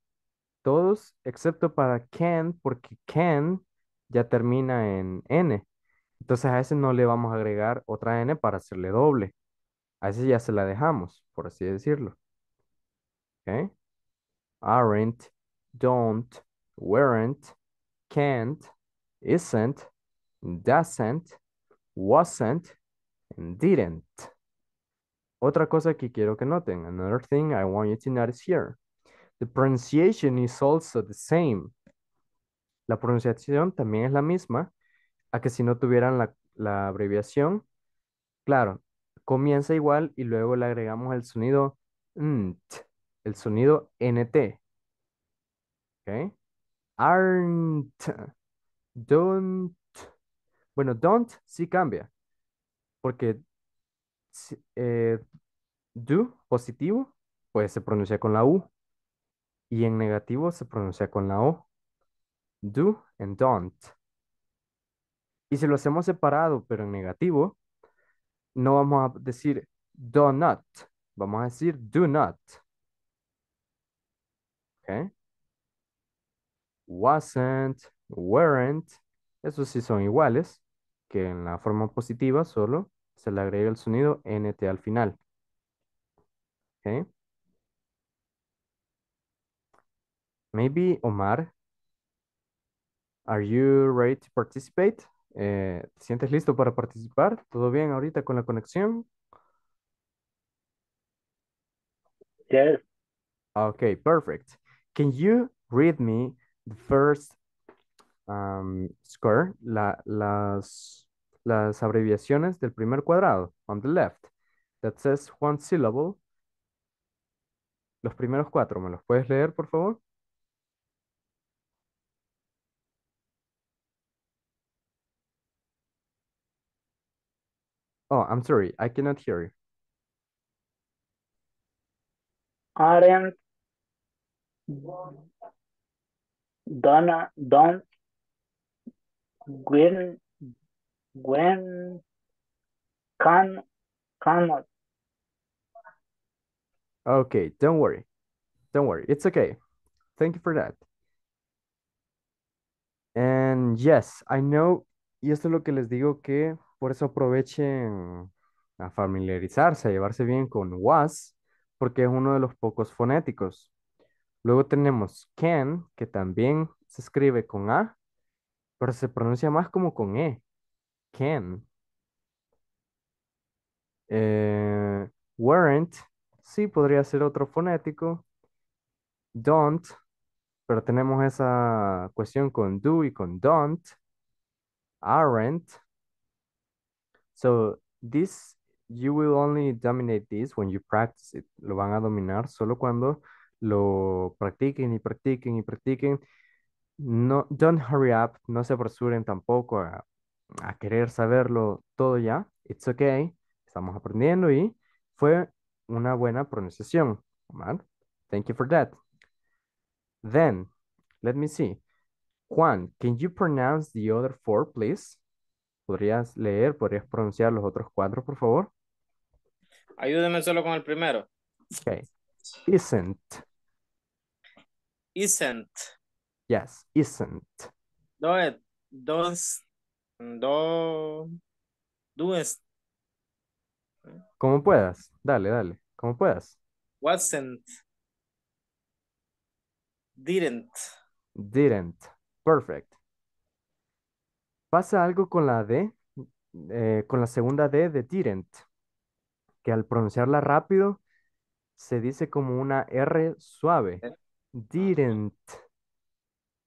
todos, excepto para can, porque can ya termina en N. Entonces a ese no le vamos a agregar otra N para hacerle doble. A ese ya se la dejamos, por así decirlo. ¿Ok? Aren't don't, weren't, can't, isn't, doesn't, wasn't, and didn't. Otra cosa que quiero que noten, another thing I want you to notice here. The pronunciation is also the same. La pronunciación también es la misma, a que si no tuvieran la, la abreviación, claro, comienza igual y luego le agregamos el sonido nt, el sonido nt, Aren't, don't, bueno, don't sí cambia, porque eh, do, positivo, pues se pronuncia con la U, y en negativo se pronuncia con la O. Do and don't. Y si los hemos separado, pero en negativo, no vamos a decir do not, vamos a decir do not. ¿Okay? wasn't, weren't, esos sí son iguales, que en la forma positiva solo se le agrega el sonido NT al final. Okay. Maybe Omar, are you ready to participate? Eh, ¿Te sientes listo para participar? ¿Todo bien ahorita con la conexión? Yes. Okay, perfect. Can you read me the first um, square, las, las abreviaciones del primer cuadrado, on the left, that says one syllable. Los primeros cuatro, ¿me los puedes leer, por favor? Oh, I'm sorry, I cannot hear you. Aren't Donna, Don, Gwen, Gwen, Can, cannot. Okay, don't worry. Don't worry. It's okay. Thank you for that. And yes, I know, y esto es lo que les digo que por eso aprovechen a familiarizarse, a llevarse bien con was, porque es uno de los pocos fonéticos. Luego tenemos can, que también se escribe con A, pero se pronuncia más como con E. Can. Eh, weren't, sí, podría ser otro fonético. Don't, pero tenemos esa cuestión con do y con don't. Aren't. So, this, you will only dominate this when you practice it. Lo van a dominar solo cuando lo practiquen y practiquen y practiquen. No, don't hurry up, no se apresuren tampoco a, querer saberlo todo ya. It's okay, estamos aprendiendo y fue una buena pronunciación. Omar, thank you for that. Then, let me see. Juan, can you pronounce the other four, please? ¿Podrías leer, podrías pronunciar los otros cuatro, por favor? Ayúdeme solo con el primero. Okay. Isn't. Isn't. Yes, isn't. Do it. Does. Do. Does. Como puedas. Dale, dale. Como puedas. Wasn't. Didn't. Didn't. Perfect. Pasa algo con la D, eh, con la segunda D de didn't, que al pronunciarla rápido se dice como una R suave. Eh, Didn't.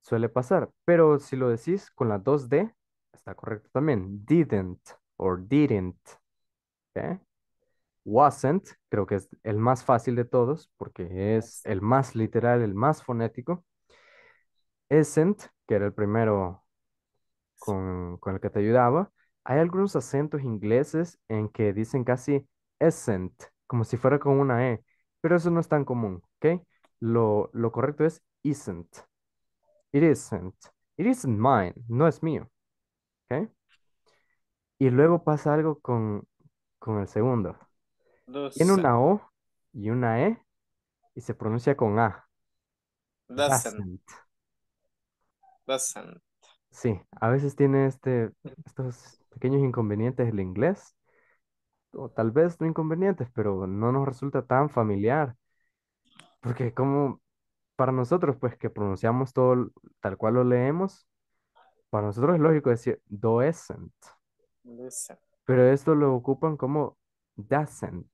Suele pasar. Pero si lo decís con la 2 D, está correcto también. Didn't or didn't. Wasn't, creo que es el más fácil de todos porque es el más literal, el más fonético. Isn't, que era el primero con, con el que te ayudaba. Hay algunos acentos ingleses en que dicen casi isn't, como si fuera con una E, pero eso no es tan común, ¿ok? Lo, correcto es isn't. It isn't. It isn't mine. No es mío. ¿Ok? Y luego pasa algo con, el segundo. Tiene una O y una E y se pronuncia con A. Doesn't. Doesn't. Sí, a veces tiene este, estos pequeños inconvenientes el inglés, o tal vez no inconvenientes, pero no nos resulta tan familiar porque como para nosotros, pues que pronunciamos todo tal cual lo leemos, para nosotros es lógico decir doesn't. Pero esto lo ocupan como doesn't.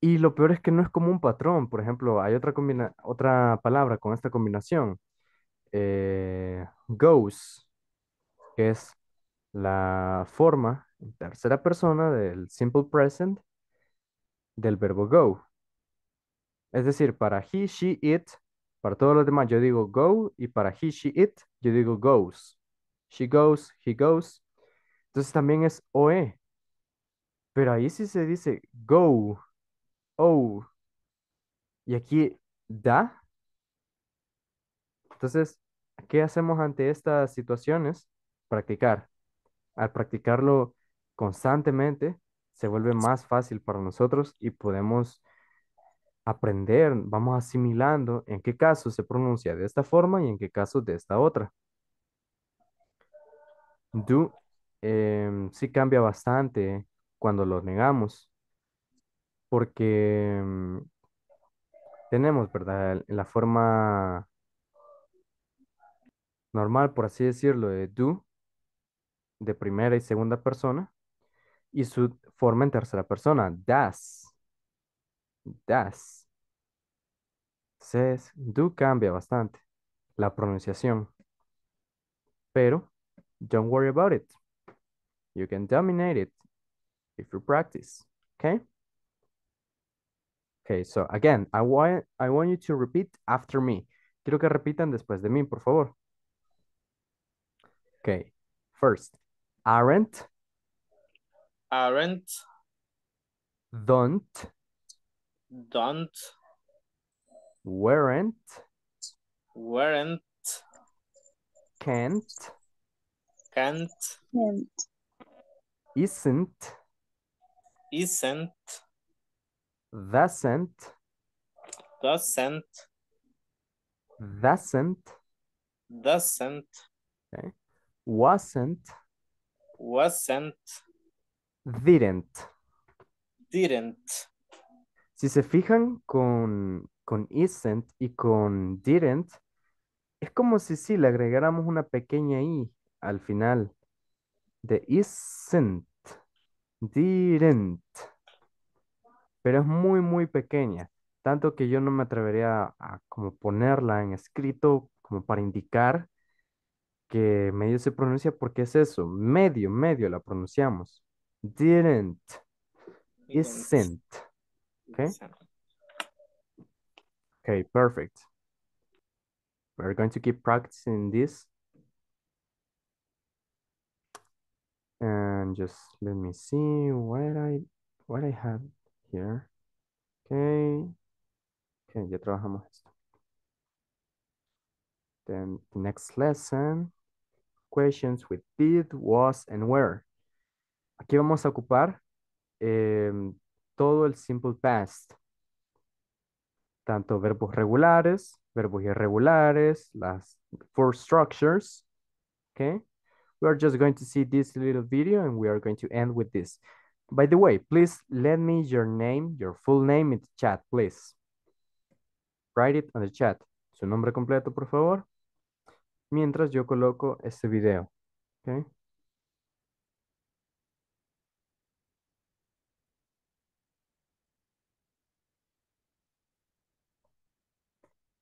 Y lo peor es que no es como un patrón. Por ejemplo, hay otra, combina otra palabra con esta combinación. Ghost. Eh, goes, que es la forma en tercera persona del simple present del verbo go. Es decir, para he, she, it, para todos los demás yo digo go y para he, she, it yo digo goes. She goes, he goes. Entonces también es OE. Pero ahí sí se dice go, O. Y aquí da. Entonces, ¿qué hacemos ante estas situaciones? Practicar. Al practicarlo constantemente, se vuelve más fácil para nosotros y podemos aprender, vamos asimilando en qué caso se pronuncia de esta forma y en qué caso de esta otra. Do em, sí cambia bastante cuando lo negamos, porque mm, tenemos, ¿verdad? La forma normal, por así decirlo, de do, de primera y segunda persona, y su forma en tercera persona, das. Das. says. do cambia bastante la pronunciación. Pero, don't worry about it. You can dominate it if you practice, okay? Okay, so again, I want, I want you to repeat after me. Quiero que repitan después de mí, por favor. Okay, first, aren't aren't, don't, don't, weren't, weren't, can't, can't, not isn't, isn't, doesn't, doesn't, doesn't, doesn't, okay. wasn't, wasn't, Didn't. Didn't. Si se fijan con, con isn't y con didn't, es como si sí le agregáramos una pequeña i al final de isn't, didn't. Pero es muy, muy pequeña. Tanto que yo no me atrevería a, a como ponerla en escrito como para indicar que medio se pronuncia porque es eso, medio, medio la pronunciamos. didn't, isn't. Okay. Okay, perfect. We're going to keep practicing this. And just let me see what I what I have here. Okay. Okay, ya trabajamos esto. Then the next lesson, questions with did, was, and where. Aquí vamos a ocupar em, todo el simple past. Tanto verbos regulares, verbos irregulares, las four structures. Okay. We are just going to see this little video and we are going to end with this. By the way, please let me your name, your full name in the chat, please. Write it on the chat. Su nombre completo, por favor. Mientras yo coloco este video. Okay.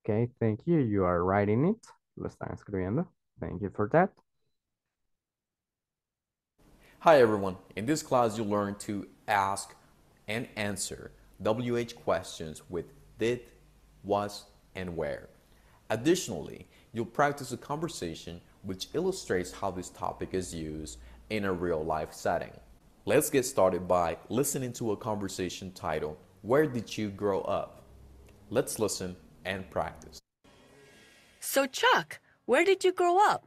Okay, thank you. You are writing it. Lo están escribiendo. Thank you for that. Hi everyone. In this class you learn to ask and answer WH questions with did, was, and where. Additionally, you'll practice a conversation which illustrates how this topic is used in a real-life setting. Let's get started by listening to a conversation titled, Where Did You Grow Up? Let's listen and practice. So, Chuck, where did you grow up?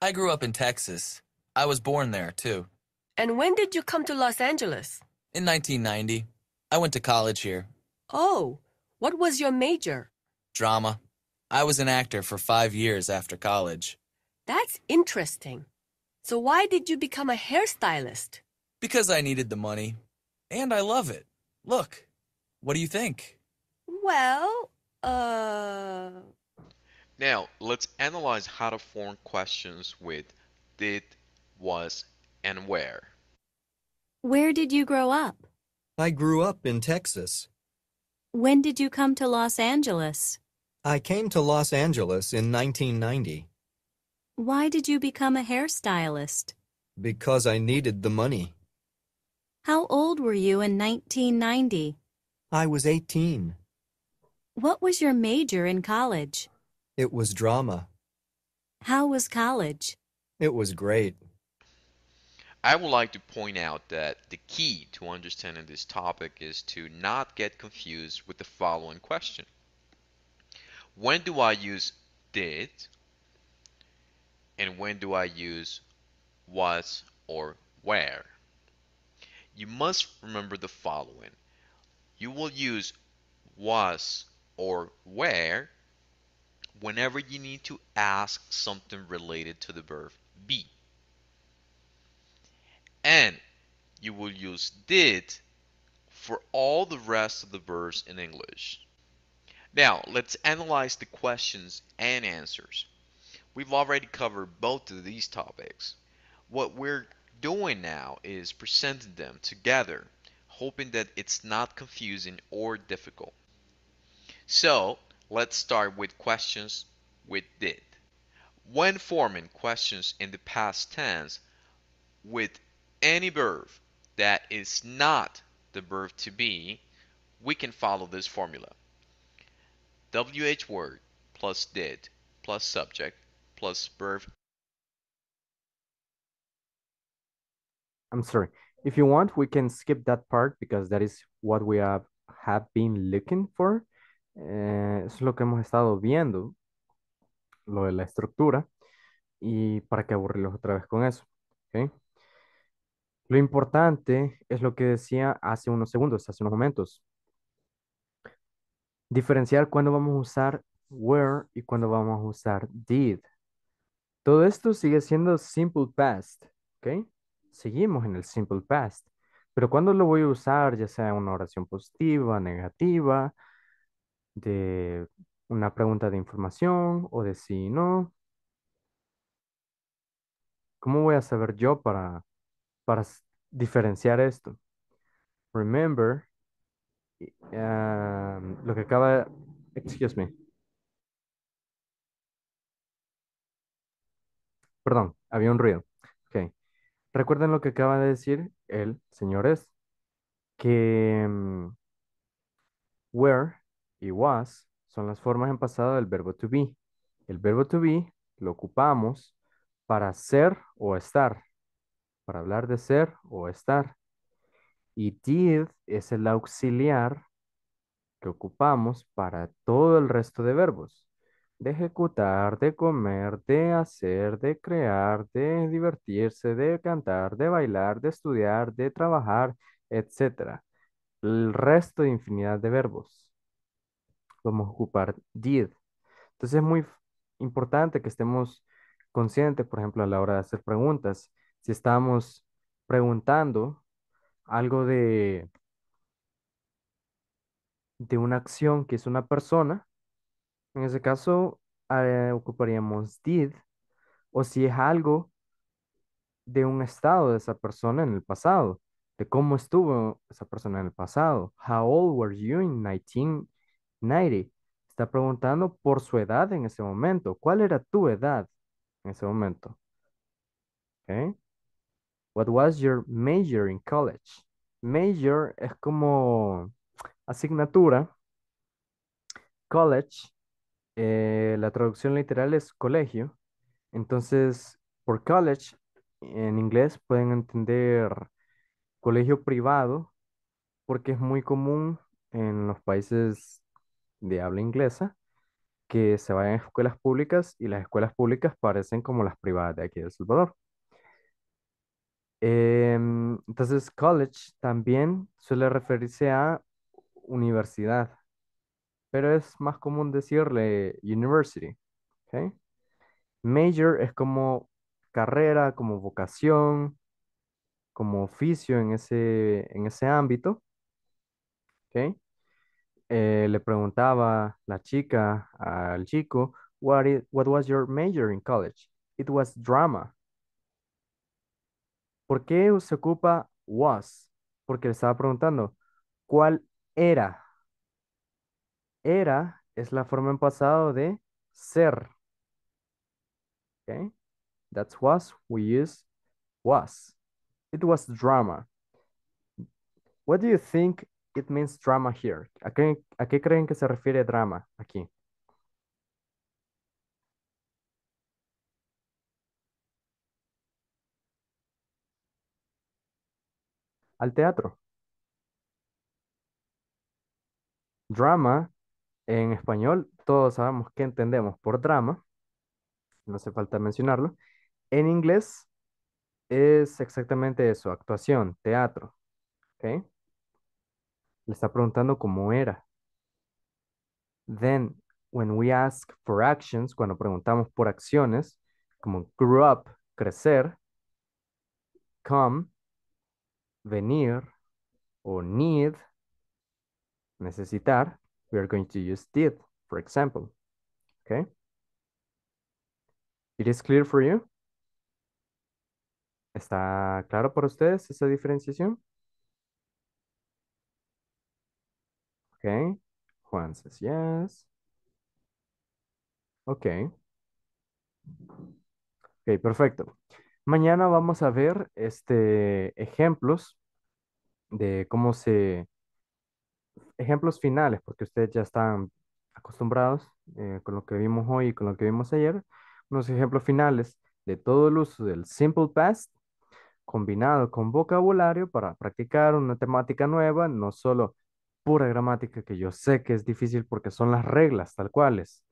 I grew up in Texas. I was born there, too. And when did you come to Los Angeles? In 1990. I went to college here. Oh, what was your major? Drama. I was an actor for five years after college. That's interesting. So, why did you become a hairstylist? Because I needed the money. And I love it. Look, what do you think? Well, uh, now, let's analyze how to form questions with did, was, and where. Where did you grow up? I grew up in Texas. When did you come to Los Angeles? I came to Los Angeles in 1990. Why did you become a hairstylist? Because I needed the money. How old were you in 1990? I was 18. What was your major in college? It was drama. How was college? It was great. I would like to point out that the key to understanding this topic is to not get confused with the following question. When do I use did and when do I use was or where? You must remember the following. You will use was or where whenever you need to ask something related to the verb be. And you will use did for all the rest of the verbs in English. Now, let's analyze the questions and answers. We've already covered both of these topics. What we're doing now is presenting them together, hoping that it's not confusing or difficult. So let's start with questions with did. When forming questions in the past tense with any verb that is not the verb to be, we can follow this formula. WH word plus did plus subject plus verb. I'm sorry. If you want, we can skip that part because that is what we have, have been looking for. Eh, es lo que hemos estado viendo, lo de la estructura, y para que aburrirlos otra vez con eso. Lo importante es lo que decía hace unos segundos, hace unos momentos. Diferenciar cuándo vamos a usar where y cuándo vamos a usar did. Todo esto sigue siendo simple past, Seguimos en el simple past. Pero cuando lo voy a usar, ya sea una oración positiva, negativa, de una pregunta de información o de sí y no. ¿Cómo voy a saber yo para, para diferenciar esto? Remember, lo que acaba, excuse me. Perdón, había un ruido. Okay. Recuerden lo que acaba de decir el señores que mm, where y was son las formas en pasado del verbo to be. El verbo to be lo ocupamos para ser o estar, para hablar de ser o estar. Y did es el auxiliar que ocupamos para todo el resto de verbos. De ejecutar, de comer, de hacer, de crear, de divertirse, de cantar, de bailar, de estudiar, de trabajar, etc. El resto de infinidad de verbos podemos ocupar did. Entonces es muy importante que estemos conscientes, por ejemplo, a la hora de hacer preguntas. Si estamos preguntando algo de, de una acción que es una persona, en ese caso eh, ocuparíamos did, o si es algo de un estado de esa persona en el pasado, de cómo estuvo esa persona en el pasado. How old were you in 19 Nairi, Está preguntando por su edad en ese momento. ¿Cuál era tu edad en ese momento? Okay. What was your major in college? Major es como asignatura. College, eh, la traducción literal es colegio. Entonces, por college, en inglés pueden entender colegio privado, porque es muy común en los países de habla inglesa que se vayan a escuelas públicas y las escuelas públicas parecen como las privadas de aquí de El Salvador. Em, entonces, college también suele referirse a universidad, pero es más común decirle university. ¿okay? Major es como carrera, como vocación, como oficio en ese, en ese ámbito. ¿okay? Eh, le preguntaba la chica al chico, what, what was your major in college? It was drama. ¿Por qué se ocupa was? Porque le estaba preguntando, ¿cuál era? Era es la forma en pasado de ser. Okay? That's was, we use was. It was drama. What do you think it means drama here. ¿A qué, creen que se refiere drama aquí? Al teatro. Drama, en español, todos sabemos qué entendemos por drama. No hace falta mencionarlo. En inglés es exactamente eso, actuación, teatro. ¿Okay? Le está preguntando cómo era. Then, when we ask for actions, cuando preguntamos por acciones, como grew up, crecer, come, venir, o need, necesitar, we are going to use did, for example. Okay? It is clear for you? ¿Está claro para ustedes esa diferenciación? Okay. Juan says yes. Ok. Ok, perfecto. Mañana vamos a ver este, ejemplos de cómo se... Ejemplos finales, porque ustedes ya están acostumbrados eh, con lo que vimos hoy y con lo que vimos ayer. Unos ejemplos finales de todo el uso del simple past combinado con vocabulario para practicar una temática nueva, no solo pura gramática que yo sé que es difícil porque son las reglas tal es.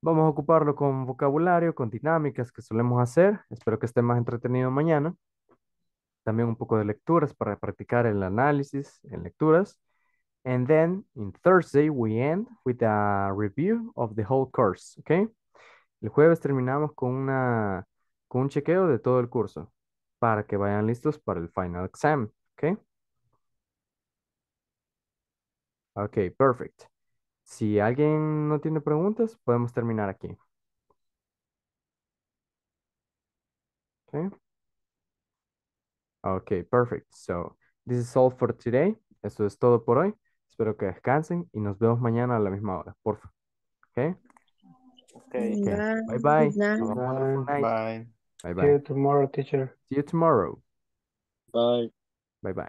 Vamos a ocuparlo con vocabulario, con dinámicas que solemos hacer. Espero que esté más entretenido mañana. También un poco de lecturas para practicar el análisis en lecturas. And then in Thursday we end with a review of the whole course, okay? El jueves terminamos con una con un chequeo de todo el curso para que vayan listos para el final exam, okay? Ok, perfect. Si alguien no tiene preguntas, podemos terminar aquí. Okay. Ok, perfect. So, this is all for today. Eso es todo por hoy. Espero que descansen y nos vemos mañana a la misma hora, por favor. Okay. Bye bye. Bye. Bye. Bye bye. See you tomorrow, teacher. See you tomorrow. Bye. Bye bye.